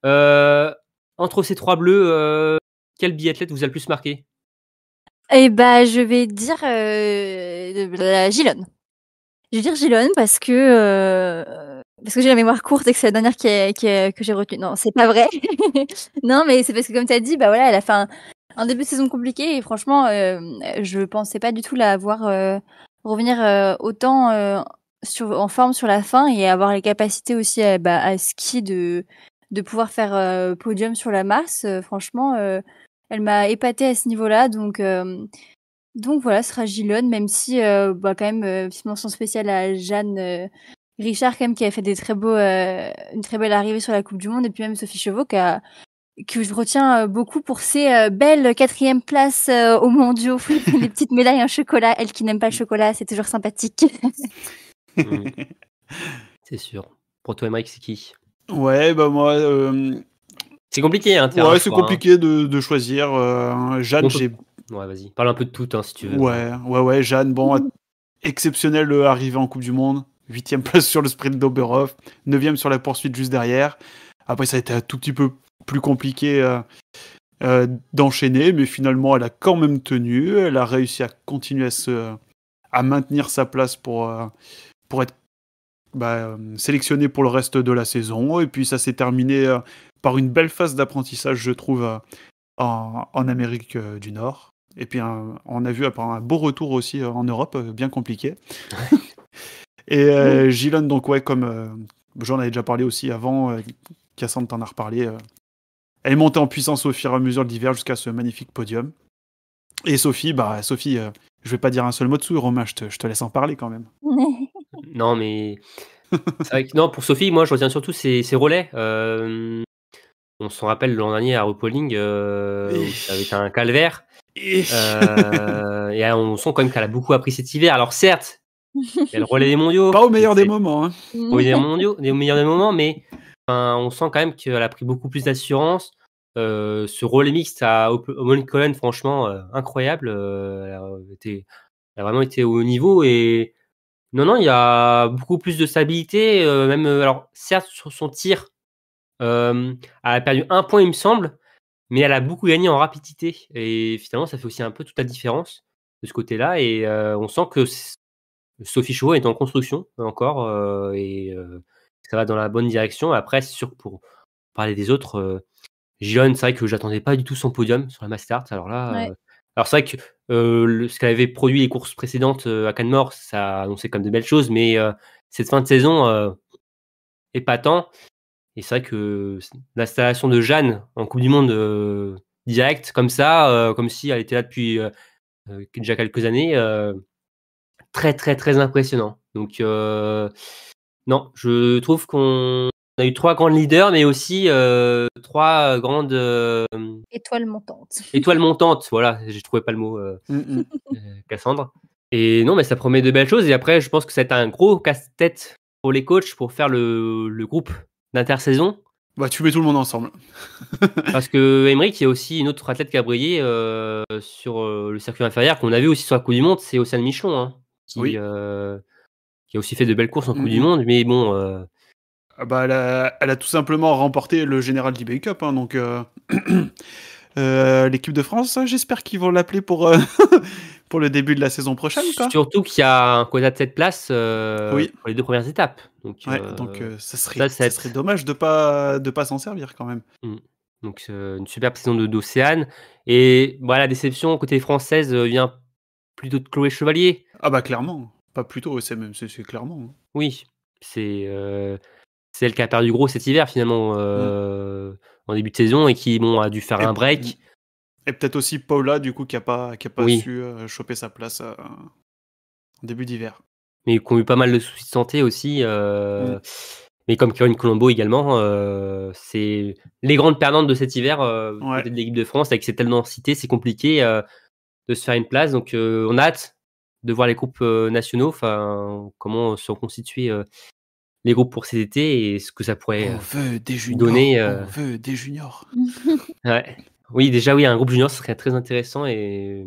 entre ces trois bleus, quel biathlète vous a le plus marqué Eh bah, je vais dire euh, Je vais dire Gilon parce que euh, parce que j'ai la mémoire courte et que c'est la dernière qui que j'ai retenue. Non, c'est pas vrai. (laughs) non, mais c'est parce que comme tu as dit, bah voilà, elle a fait un, début de saison compliqué et franchement, je euh, je pensais pas du tout la voir euh, revenir autant sur, en forme sur la fin et avoir les capacités aussi à, bah, à ski de de pouvoir faire podium sur la masse. franchement, elle m'a épatée à ce niveau-là. Donc, euh, donc voilà, ce sera Gilonne, même si, euh, bah, quand même, euh, petite mention spéciale à Jeanne Richard, quand même, qui a fait des très beaux, une très belle arrivée sur la Coupe du Monde, et puis même Sophie Chevaux, qui que je retiens beaucoup pour ses belles quatrième places au mondiaux, (laughs) les petites médailles en chocolat. Elle qui n'aime pas le chocolat, c'est toujours sympathique. (laughs) c'est sûr. Pour toi, Mike, c'est qui Ouais, bah moi, c'est compliqué, hein. Ouais, c'est hein. compliqué de, choisir. Euh, Jeanne, j'ai. Ouais, vas-y. Parle un peu de tout, hein, si tu veux. Ouais, ouais, ouais. Jeanne, bon, exceptionnelle euh, arrivée en Coupe du Monde. 8 (laughs) place sur le sprint d'Oberhof. 9 sur la poursuite juste derrière. Après, ça a été un tout petit peu plus compliqué euh, d'enchaîner, mais finalement, elle a quand même tenu. Elle a réussi à continuer à, se, à maintenir sa place pour, pour être bah, sélectionnée pour le reste de la saison. Et puis, ça s'est terminé par une belle phase d'apprentissage, je trouve, euh, en, Amérique euh, du Nord. Et puis, on a vu euh, un beau retour aussi en Europe, bien compliqué. (laughs) Et donc, ouais, comme Jean j'en avais déjà parlé aussi avant, Cassandre t'en a reparlé, elle est montée en puissance au fur et à mesure de l'hiver jusqu'à ce magnifique podium. Et Sophie, bah, Sophie, je vais pas dire un seul mot dessus, Romain, je te, laisse en parler quand même. (laughs) non, mais. non, pour Sophie, moi, je retiens surtout ses, ses relais. On s'en rappelle l'an dernier à RuPauling, euh, ça avait été un calvaire. et euh, on sent quand même qu'elle a beaucoup appris cet hiver. Alors certes, (laughs) elle relais des mondiaux. Pas au meilleur des moments. Hein. Mm. Au, meilleur mondiaux, au meilleur des moments, mais on sent quand même qu'elle a pris beaucoup plus d'assurance. Euh, ce relais mixte à Owen franchement, euh, incroyable. elle, a elle, a vraiment été au niveau et non, non, il y a beaucoup plus de stabilité. même, alors, certes, sur son tir, euh, elle a perdu un point, il me semble, mais elle a beaucoup gagné en rapidité. Et finalement, ça fait aussi un peu toute la différence de ce côté-là. Et euh, on sent que Sophie Chauvet est en construction encore euh, et ça va dans la bonne direction. Après, c'est sûr pour parler des autres, Gionne, c'est vrai que j'attendais pas du tout son podium sur la Mastart. Alors là, alors c'est vrai que ce qu'elle avait produit les courses précédentes à Canmore, ça annonçait comme de belles choses, mais cette fin de saison est épatant. Et c'est vrai que l'installation de Jeanne en Coupe du Monde euh, direct, comme ça, euh, comme si elle était là depuis euh, déjà quelques années, très très très impressionnant. Donc non, je trouve qu'on a eu trois grandes leaders, mais aussi trois grandes étoiles montantes. (laughs) Étoiles montantes, voilà, j'ai trouvé pas le mot, mm, mm. Cassandre. Et non, mais ça promet de belles choses. Et après, je pense que c'est un gros casse-tête pour les coachs pour faire le, le groupe d'intersaison. Bah, tu mets tout le monde ensemble. (laughs) Parce que Emery, il y a aussi une autre athlète qui a brillé euh, sur euh, le circuit inférieur, qu'on a vu aussi sur la Coupe du Monde, c'est Océane Michon, hein, qui, euh, qui, a aussi fait de belles courses en coup Coupe du mm-hmm. Monde, mais bon. Ah bah, elle, a, tout simplement remporté le Général d'IBA Cup, hein, donc (clears throat) l'équipe de France, j'espère qu'ils vont l'appeler pour (laughs) pour le début de la saison prochaine Surtout qu'il y a un quota de 7 places euh, pour les deux premières étapes. Donc, euh, donc euh, ça, serait, serait dommage de ne pas, de pas s'en servir quand même. Mm. Donc une superbe saison d'Océane. Et voilà, bah, la déception côté française vient plutôt de Chloé Chevalier. Ah bah clairement, pas plutôt, c'est même c'est clairement. Hein. Oui, c'est celle qui a perdu gros cet hiver finalement mm. en début de saison et qui bon, a dû faire un bah, break. Mm. Et peut-être aussi Paula, du coup, qui n'a pas, qui a pas su euh, choper sa place au euh, début d'hiver. Mais qui ont eu pas mal de soucis de santé aussi. Euh, mm. Mais comme Caroline Colombo également, c'est les grandes perdantes de cet hiver de l'équipe de France. Avec cette telle densité, c'est compliqué de se faire une place. Donc on a hâte de voir les groupes nationaux, enfin comment sont constitués les groupes pour cet été et ce que ça pourrait des donner. On veut des juniors. (laughs) ouais. Oui, déjà, oui, un groupe junior, ce serait très intéressant et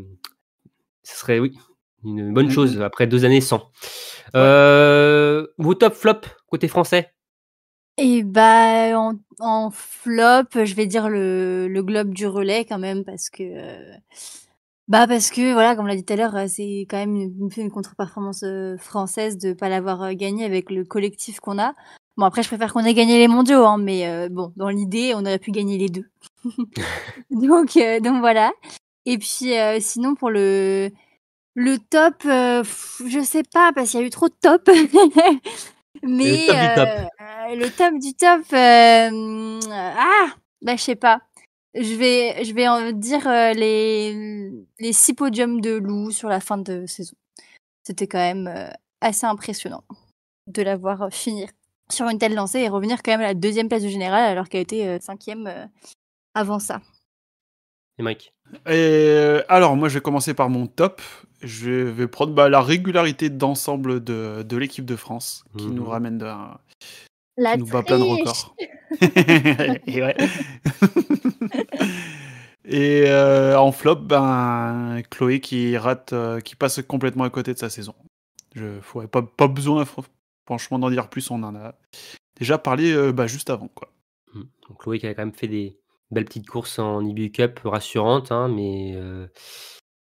ce serait, oui, une bonne mmh, chose mmh. après deux années sans. Euh, vos top flop côté français Eh bah, en, flop, je vais dire le, globe du relais quand même parce que. Euh, bah parce que voilà, comme on l'a dit tout à l'heure, euh, c'est quand même une, contre-performance euh, française de pas l'avoir gagné avec le collectif qu'on a. Bon après, je préfère qu'on ait gagné les mondiaux, hein, mais bon, dans l'idée, on aurait pu gagner les deux. (laughs) donc, euh, donc voilà. Et puis euh, sinon pour le le top, euh, je sais pas parce qu'il y a eu trop de top. (laughs) Mais le top, du top, ah, bah je sais pas. Je vais, je vais en dire les les six podiums de Lou sur la fin de saison. C'était quand même assez impressionnant de l'avoir finir sur une telle lancée et revenir quand même à la deuxième place du général alors qu'elle était cinquième avant ça. Et Mike et euh, alors, moi, je vais commencer par mon top. Je vais prendre bah, la régularité d'ensemble de, de l'équipe de France qui mhm. nous ramène d'un. La nous plein de records. (laughs) et ouais. et euh, en flop, ben, Chloé qui rate, euh, qui passe complètement à côté de sa saison. Je faudrait pas, pas besoin, franchement, d'en dire plus. On en a déjà parlé bah, juste avant. Quoi. Mhm. Donc, Chloé qui a quand même fait des, Belle petite course en IBU e Cup, rassurante, hein, mais euh,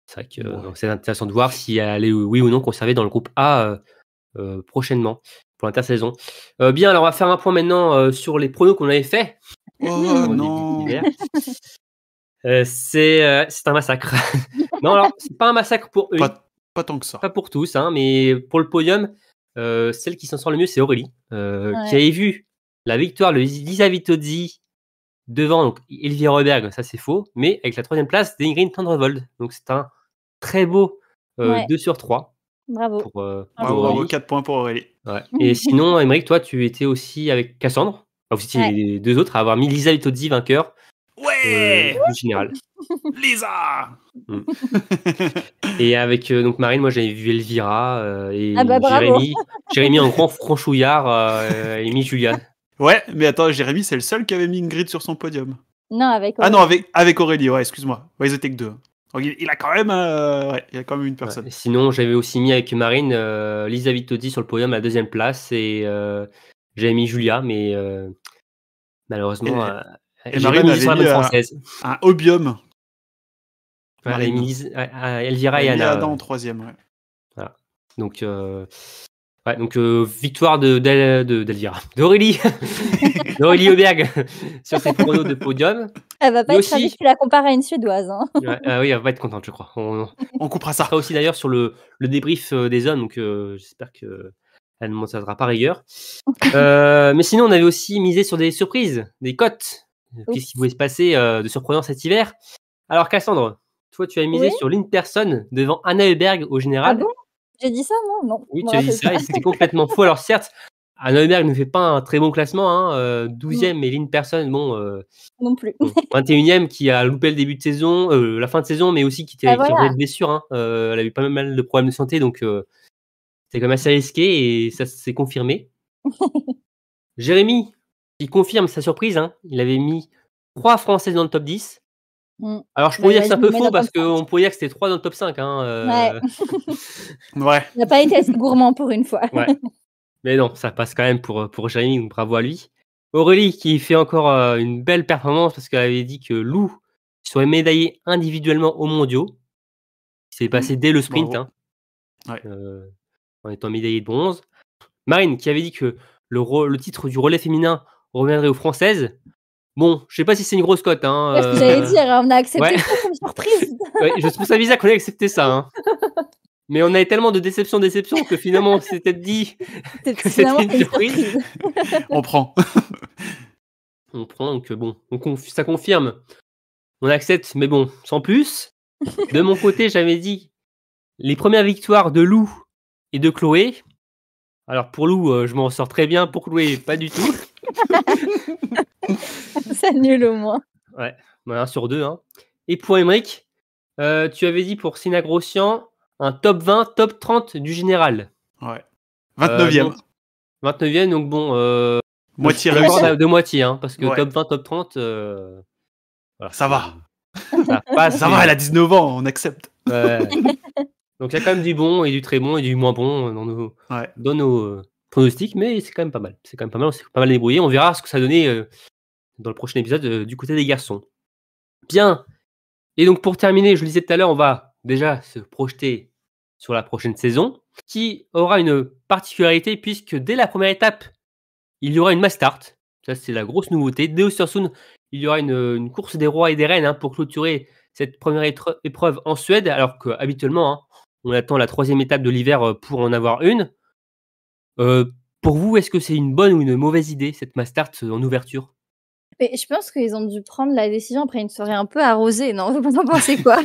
c'est vrai que c'est intéressant de voir si elle est oui ou non conservée dans le groupe A euh, euh, prochainement pour l'intersaison. bien, alors on va faire un point maintenant sur les pronos qu'on avait fait. Oh non C'est un massacre. (laughs) non, alors c'est pas un massacre pour eux. Pas, tant que ça. Pas pour tous, hein, mais pour le podium, celle qui s'en sort le mieux, c'est Aurélie, qui avait vu la victoire de Lisa Vitozzi Devant, donc, Elvira Roberg, ça c'est faux, mais avec la troisième place d'Ingrid Tendrevold. Donc c'est un très beau 2 euh, sur 3. Bravo. Pour, euh, bravo, 4 points pour Aurélie. Et (laughs) sinon, Émeric, toi, tu étais aussi avec Cassandre. Enfin, vous étiez les deux autres à avoir mis Lisa et Vitozzi vainqueur. Ouais En euh, général. (laughs) Lisa mm. (laughs) Et avec donc Marine, moi j'avais vu Elvira et ah bah, Jérémy. Jérémy en grand franchouillard et mis Juliane. Ouais, mais attends, Jérémy, c'est le seul qui avait mis Ingrid sur son podium. Non, avec Ah non, avec, avec Aurélie, ouais, excuse-moi. Ouais, ils étaient que deux. il, a quand même, euh, a quand même une personne. sinon, j'avais aussi mis avec Marine euh, Lisa sur le podium à la deuxième place et euh, j'avais mis Julia, mais euh, malheureusement, et, Marine avait mis française. un, obium. Elle Elvira et Anna. en troisième, ouais. Voilà. Donc, donc euh, victoire de, (laughs) d'Aurélie, (laughs) d'Aurélie Auberg (laughs) sur cette chrono de podium. Elle va pas être ravie si tu la compares à une Suédoise. Hein. Ah oui, elle va être contente, je crois. On, on coupera ça. aussi d'ailleurs sur le, débrief euh, des hommes, donc euh, j'espère que elle ne montera pas rigueur. mais sinon, on avait aussi misé sur des surprises, des cotes. Qu'est-ce qui pouvait se passer de surprenant cet hiver Alors Cassandre, toi tu as misé sur l'une personne devant Anna Auberg au général. Ah j'ai dit ça, non, non Oui, tu as dit ça, et c'était complètement faux. Alors, certes, à Berg ne fait pas un très bon classement, 12e, et ligne personne, bon. Euh, non plus. 21e, qui a loupé le début de saison, euh, la fin de saison, mais aussi qui était ah, voilà. blessure. Hein, euh, elle a eu pas mal de problèmes de santé, donc c'est quand même assez risqué, et ça s'est confirmé. (laughs) Jérémy, qui confirme sa surprise, hein, il avait mis trois Françaises dans le top 10. Mmh. Alors, je bah, pourrais dire que c'est un peu faux parce qu'on pourrait dire que c'était 3 dans le top 5. Hein, euh. Ouais. (laughs) ouais. Il n'a pas été assez gourmand pour une fois. ouais. Mais non, ça passe quand même pour, euh, pour donc bravo à lui. Aurélie qui fait encore euh, une belle performance parce qu'elle avait dit que Lou serait médaillé individuellement aux mondiaux. C'est passé mmh. dès le sprint hein, en étant médaillé de bronze. Marine qui avait dit que le, le titre du relais féminin reviendrait aux Françaises. Bon, je sais pas si c'est une grosse cote. Hein, ce que j'allais euh, dire, hein, on a accepté comme surprise. (laughs) je trouve ça bizarre qu'on ait accepté ça. Hein. Mais on avait tellement de déception, déception que finalement on s'était dit (laughs) c'était une, surprise. (laughs) on prend. on prend, donc bon, ça confirme. On accepte, mais bon, sans plus. De mon côté, j'avais dit les premières victoires de Lou et de Chloé. Alors pour Lou, euh, je m'en sors très bien. Pour Chloé, pas du tout. (laughs) C'est nul au moins. Ouais, bah, un sur deux. Hein. Et pour Emmerich, euh, tu avais dit pour Sina Grossian un top 20, top 30 du général. Ouais. 29e. Euh, 29e, donc bon. moitié réussi. De moitié, hein, parce que top 20, top 30. Ça va. Ça, Ça va, elle a 19 ans, on accepte. Ouais. (laughs) Donc il y a quand même du bon et du très bon et du moins bon euh, dans nos, dans nos euh, pronostics, mais c'est quand même pas mal. C'est quand même pas mal, on s'est pas mal débrouillé. On verra ce que ça donnait euh, dans le prochain épisode du côté des garçons. Bien. Et donc pour terminer, je le disais tout à l'heure, on va déjà se projeter sur la prochaine saison, qui aura une particularité puisque dès la première étape, il y aura une mass start. Ça, c'est la grosse nouveauté. Dès Ostersund, il y aura une, course des rois et des reines hein, pour clôturer cette première épreuve en Suède, alors qu'habituellement. Hein, on attend la troisième étape de l'hiver euh, pour en avoir une. Euh, pour vous, est-ce que c'est une bonne ou une mauvaise idée, cette Mastart euh, en ouverture je pense qu'ils ont dû prendre la décision après une soirée un peu arrosée, non Vous en pensez quoi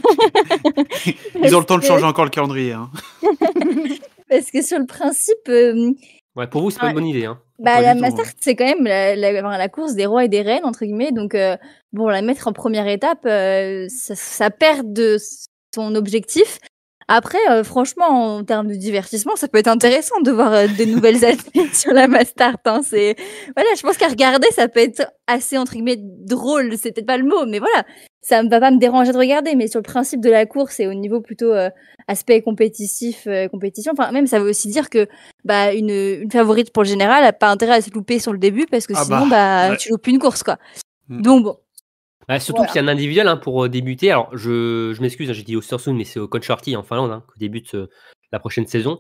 (laughs) Ils ont le temps de changer encore le calendrier. Hein. (laughs) Parce que sur le principe. pour vous, c'est pas une bonne idée. Hein. Bah, la Mastart, c'est quand même la, course des rois et des reines, entre guillemets. Donc, bon, la mettre en première étape, ça, ça, perd de son objectif. Après, euh, franchement, en termes de divertissement, ça peut être intéressant de voir euh, des nouvelles athlètes (laughs) sur la Mastart. Hein, c'est voilà, je pense qu'à regarder, ça peut être assez entre guillemets drôle. C'est peut-être pas le mot, mais voilà, ça ne va pas me déranger de regarder. Mais sur le principe de la course et au niveau plutôt euh, aspect compétitif, compétition. Enfin, même ça veut aussi dire que bah une, une favorite pour le général a pas intérêt à se louper sur le début parce que ah sinon bah, bah tu loupes une course quoi. Mm. Donc bon, bah, surtout qu'il y a un individuel hein, pour euh, débuter. Alors, je, je m'excuse, hein, j'ai dit au mais c'est au Coach Shorty hein, en Finlande hein, débute euh, la prochaine saison.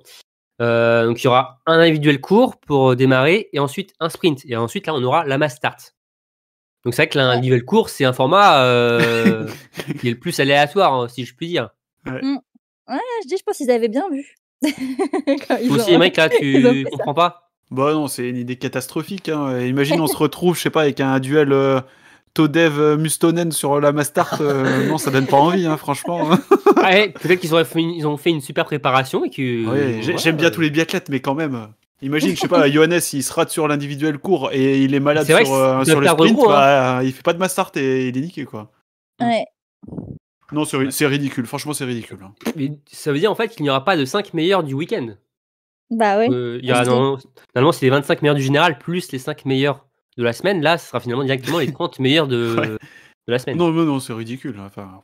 Euh, donc, il y aura un individuel court pour démarrer et ensuite un sprint. Et ensuite, là, on aura la mass start. Donc, c'est vrai que l'individuel court, c'est un format (laughs) qui est le plus aléatoire, si je puis dire. Mmh. Ouais. je dis, je pense qu'ils avaient bien vu. (laughs) ils aussi, mec, là, (laughs) tu comprends pas Bah non, c'est une idée catastrophique. Imagine, on se retrouve, je sais pas, avec un duel Todev euh, Mustonen sur euh, la Mastart, euh, (laughs) non, ça donne pas envie, hein, franchement. ouais, ah, eh, peut-être qu'ils ont fait une super préparation et que. J'aime bien tous les biathlètes, mais quand même. Imagine, je sais pas, (laughs) Johannes, il se rate sur l'individuel court et il est malade sur, sur le sprint, hein. bah, il fait pas de Mastart et il est niqué, quoi. Ouais. Non, c'est ridicule, franchement, c'est ridicule. Hein. ça veut dire en fait qu'il n'y aura pas de 5 meilleurs du week-end. Bah oui. non, normalement, c'est les 25 meilleurs du général plus les 5 meilleurs de la semaine. Là, ce sera finalement directement les 30 (laughs) meilleurs de, de, la semaine. Non, non, c'est ridicule. Hein, enfin,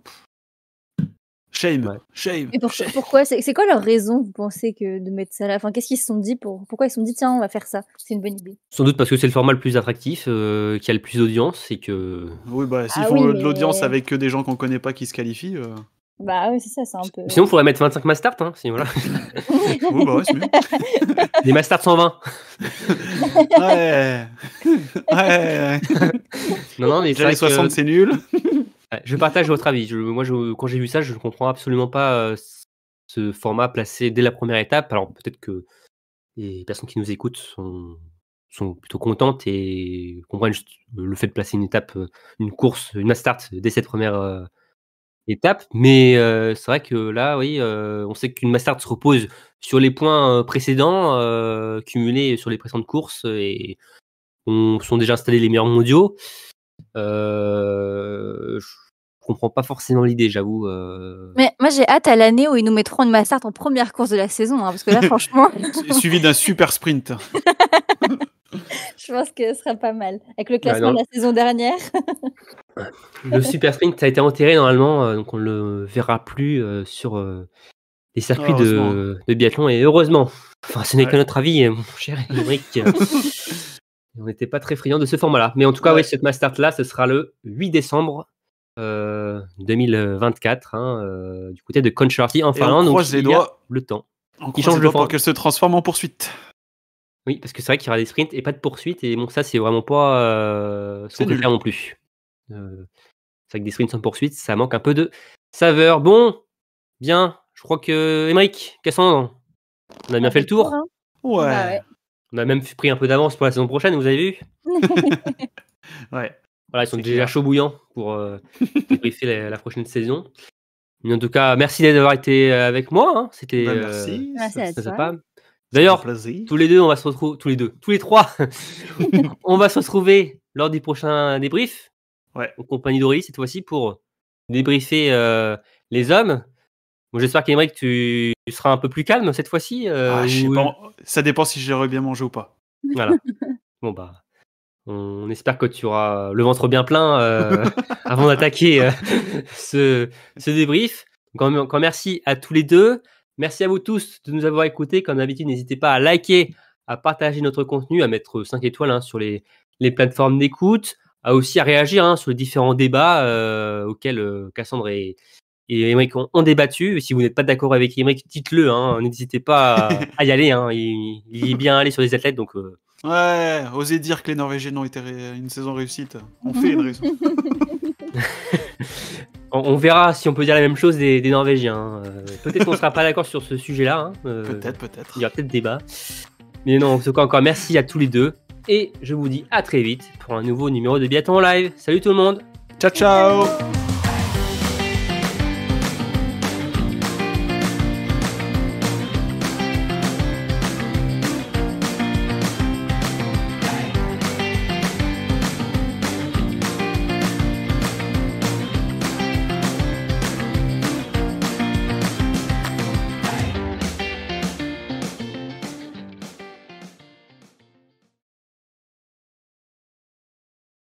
shame, shame. Et pourquoi C'est quoi leur raison, vous pensez, que de mettre ça là Enfin, qu'est-ce qu'ils se sont dit pour Pourquoi ils se sont dit tiens, on va faire ça C'est une bonne idée. Sans doute parce que c'est le format le plus attractif, euh, qui a le plus d'audience c'est que. Oui, bah s'ils ah font de l'audience avec que euh, des gens qu'on connaît pas qui se qualifient. Euh, bah oui, c'est ça, c'est un peu. Sinon, il faudrait mettre 25 mastart, hein, (laughs) bah (laughs) Des mastart 120. (laughs) ouais. ouais. non, non, mais les 60, c'est nul. je partage votre avis. moi, quand j'ai vu ça, je ne comprends absolument pas euh, ce format placé dès la première étape. Alors, peut-être que les personnes qui nous écoutent sont, sont plutôt contentes et comprennent le fait de placer une étape, euh, une course, une mastart dès cette première. Euh, étape. Mais euh, c'est vrai que là, oui, euh, on sait qu'une Mastart se repose sur les points euh, précédents cumulés sur les précédentes courses et on sont déjà installés les meilleurs mondiaux. je comprends pas forcément l'idée, j'avoue. Mais moi, j'ai hâte à l'année où ils nous mettront une Mastart en première course de la saison, hein, parce que là, (laughs) franchement. Suivi d'un super sprint. (laughs) (laughs) je pense que ce sera pas mal avec le bah, classement de la saison dernière le Super Sprint, a été enterré normalement, euh, donc on ne le verra plus euh, sur euh, les circuits ah, de, biathlon. Et heureusement, enfin, ce n'est que notre avis, mon cher (laughs) Eric. on n'était pas très friand de ce format-là. Mais en tout cas, oui, cette master là ce sera le 8 décembre 2024, hein, du côté de Concharty en Finlande. On les doigts. Le temps. qui change de pour qu'elle se transforme en poursuite. Oui, parce que c'est vrai qu'il y aura des sprints et pas de poursuite. Et bon, ça, c'est vraiment pas ce qu'on peut faire non plus. Euh, que des sprints sans poursuite, ça manque un peu de saveur. Bon, bien, je crois que. Émeric, Cassandre, on a bien ah, fait le tour. Hein. Ah bah ouais. On a même pris un peu d'avance pour la saison prochaine, vous avez vu (laughs) Ouais. Voilà, ils sont déjà chauds bouillants pour euh, (laughs) débriefer la, prochaine saison. Mais en tout cas, merci d'avoir été euh, avec moi. Hein. C'était bah, euh, sympa. D'ailleurs, tous les deux, on va se retrouver, tous les deux, tous les trois, (laughs) on va se retrouver lors du prochain débrief en compagnie d'Aurélie cette fois-ci pour débriefer euh, les hommes. J'espère qu'Emeric, tu... tu seras un peu plus calme cette fois-ci. Euh, ah, ça dépend si j'aurai bien mangé ou pas. Voilà. (laughs) bon, bah. On espère que tu auras le ventre bien plein euh, (laughs) avant d'attaquer ce, ce, débrief. Quand merci à tous les deux. Merci à vous tous de nous avoir écoutés. Comme d'habitude, n'hésitez pas à liker, à partager notre contenu, à mettre 5 étoiles hein, sur les plateformes d'écoute aussi à réagir hein, sur les différents débats euh, auxquels euh, Cassandre et, et ont, débattu. si vous n'êtes pas d'accord avec Emmerich, dites-le. Hein. (laughs) N'hésitez pas à, y aller. Hein. Il, est bien allé sur les athlètes, donc. Euh. Ouais, osez dire que les Norvégiens ont été une saison réussite. On fait une réussite. (laughs) on, verra si on peut dire la même chose des, Norvégiens. peut-être qu'on ne sera pas d'accord sur ce sujet-là. peut-être, peut-être. Il y aura peut-être débat. Mais non, en tout cas, encore merci à tous les deux. Et je vous dis à très vite pour un nouveau numéro de Biathlon Live. Salut tout le monde Ciao ciao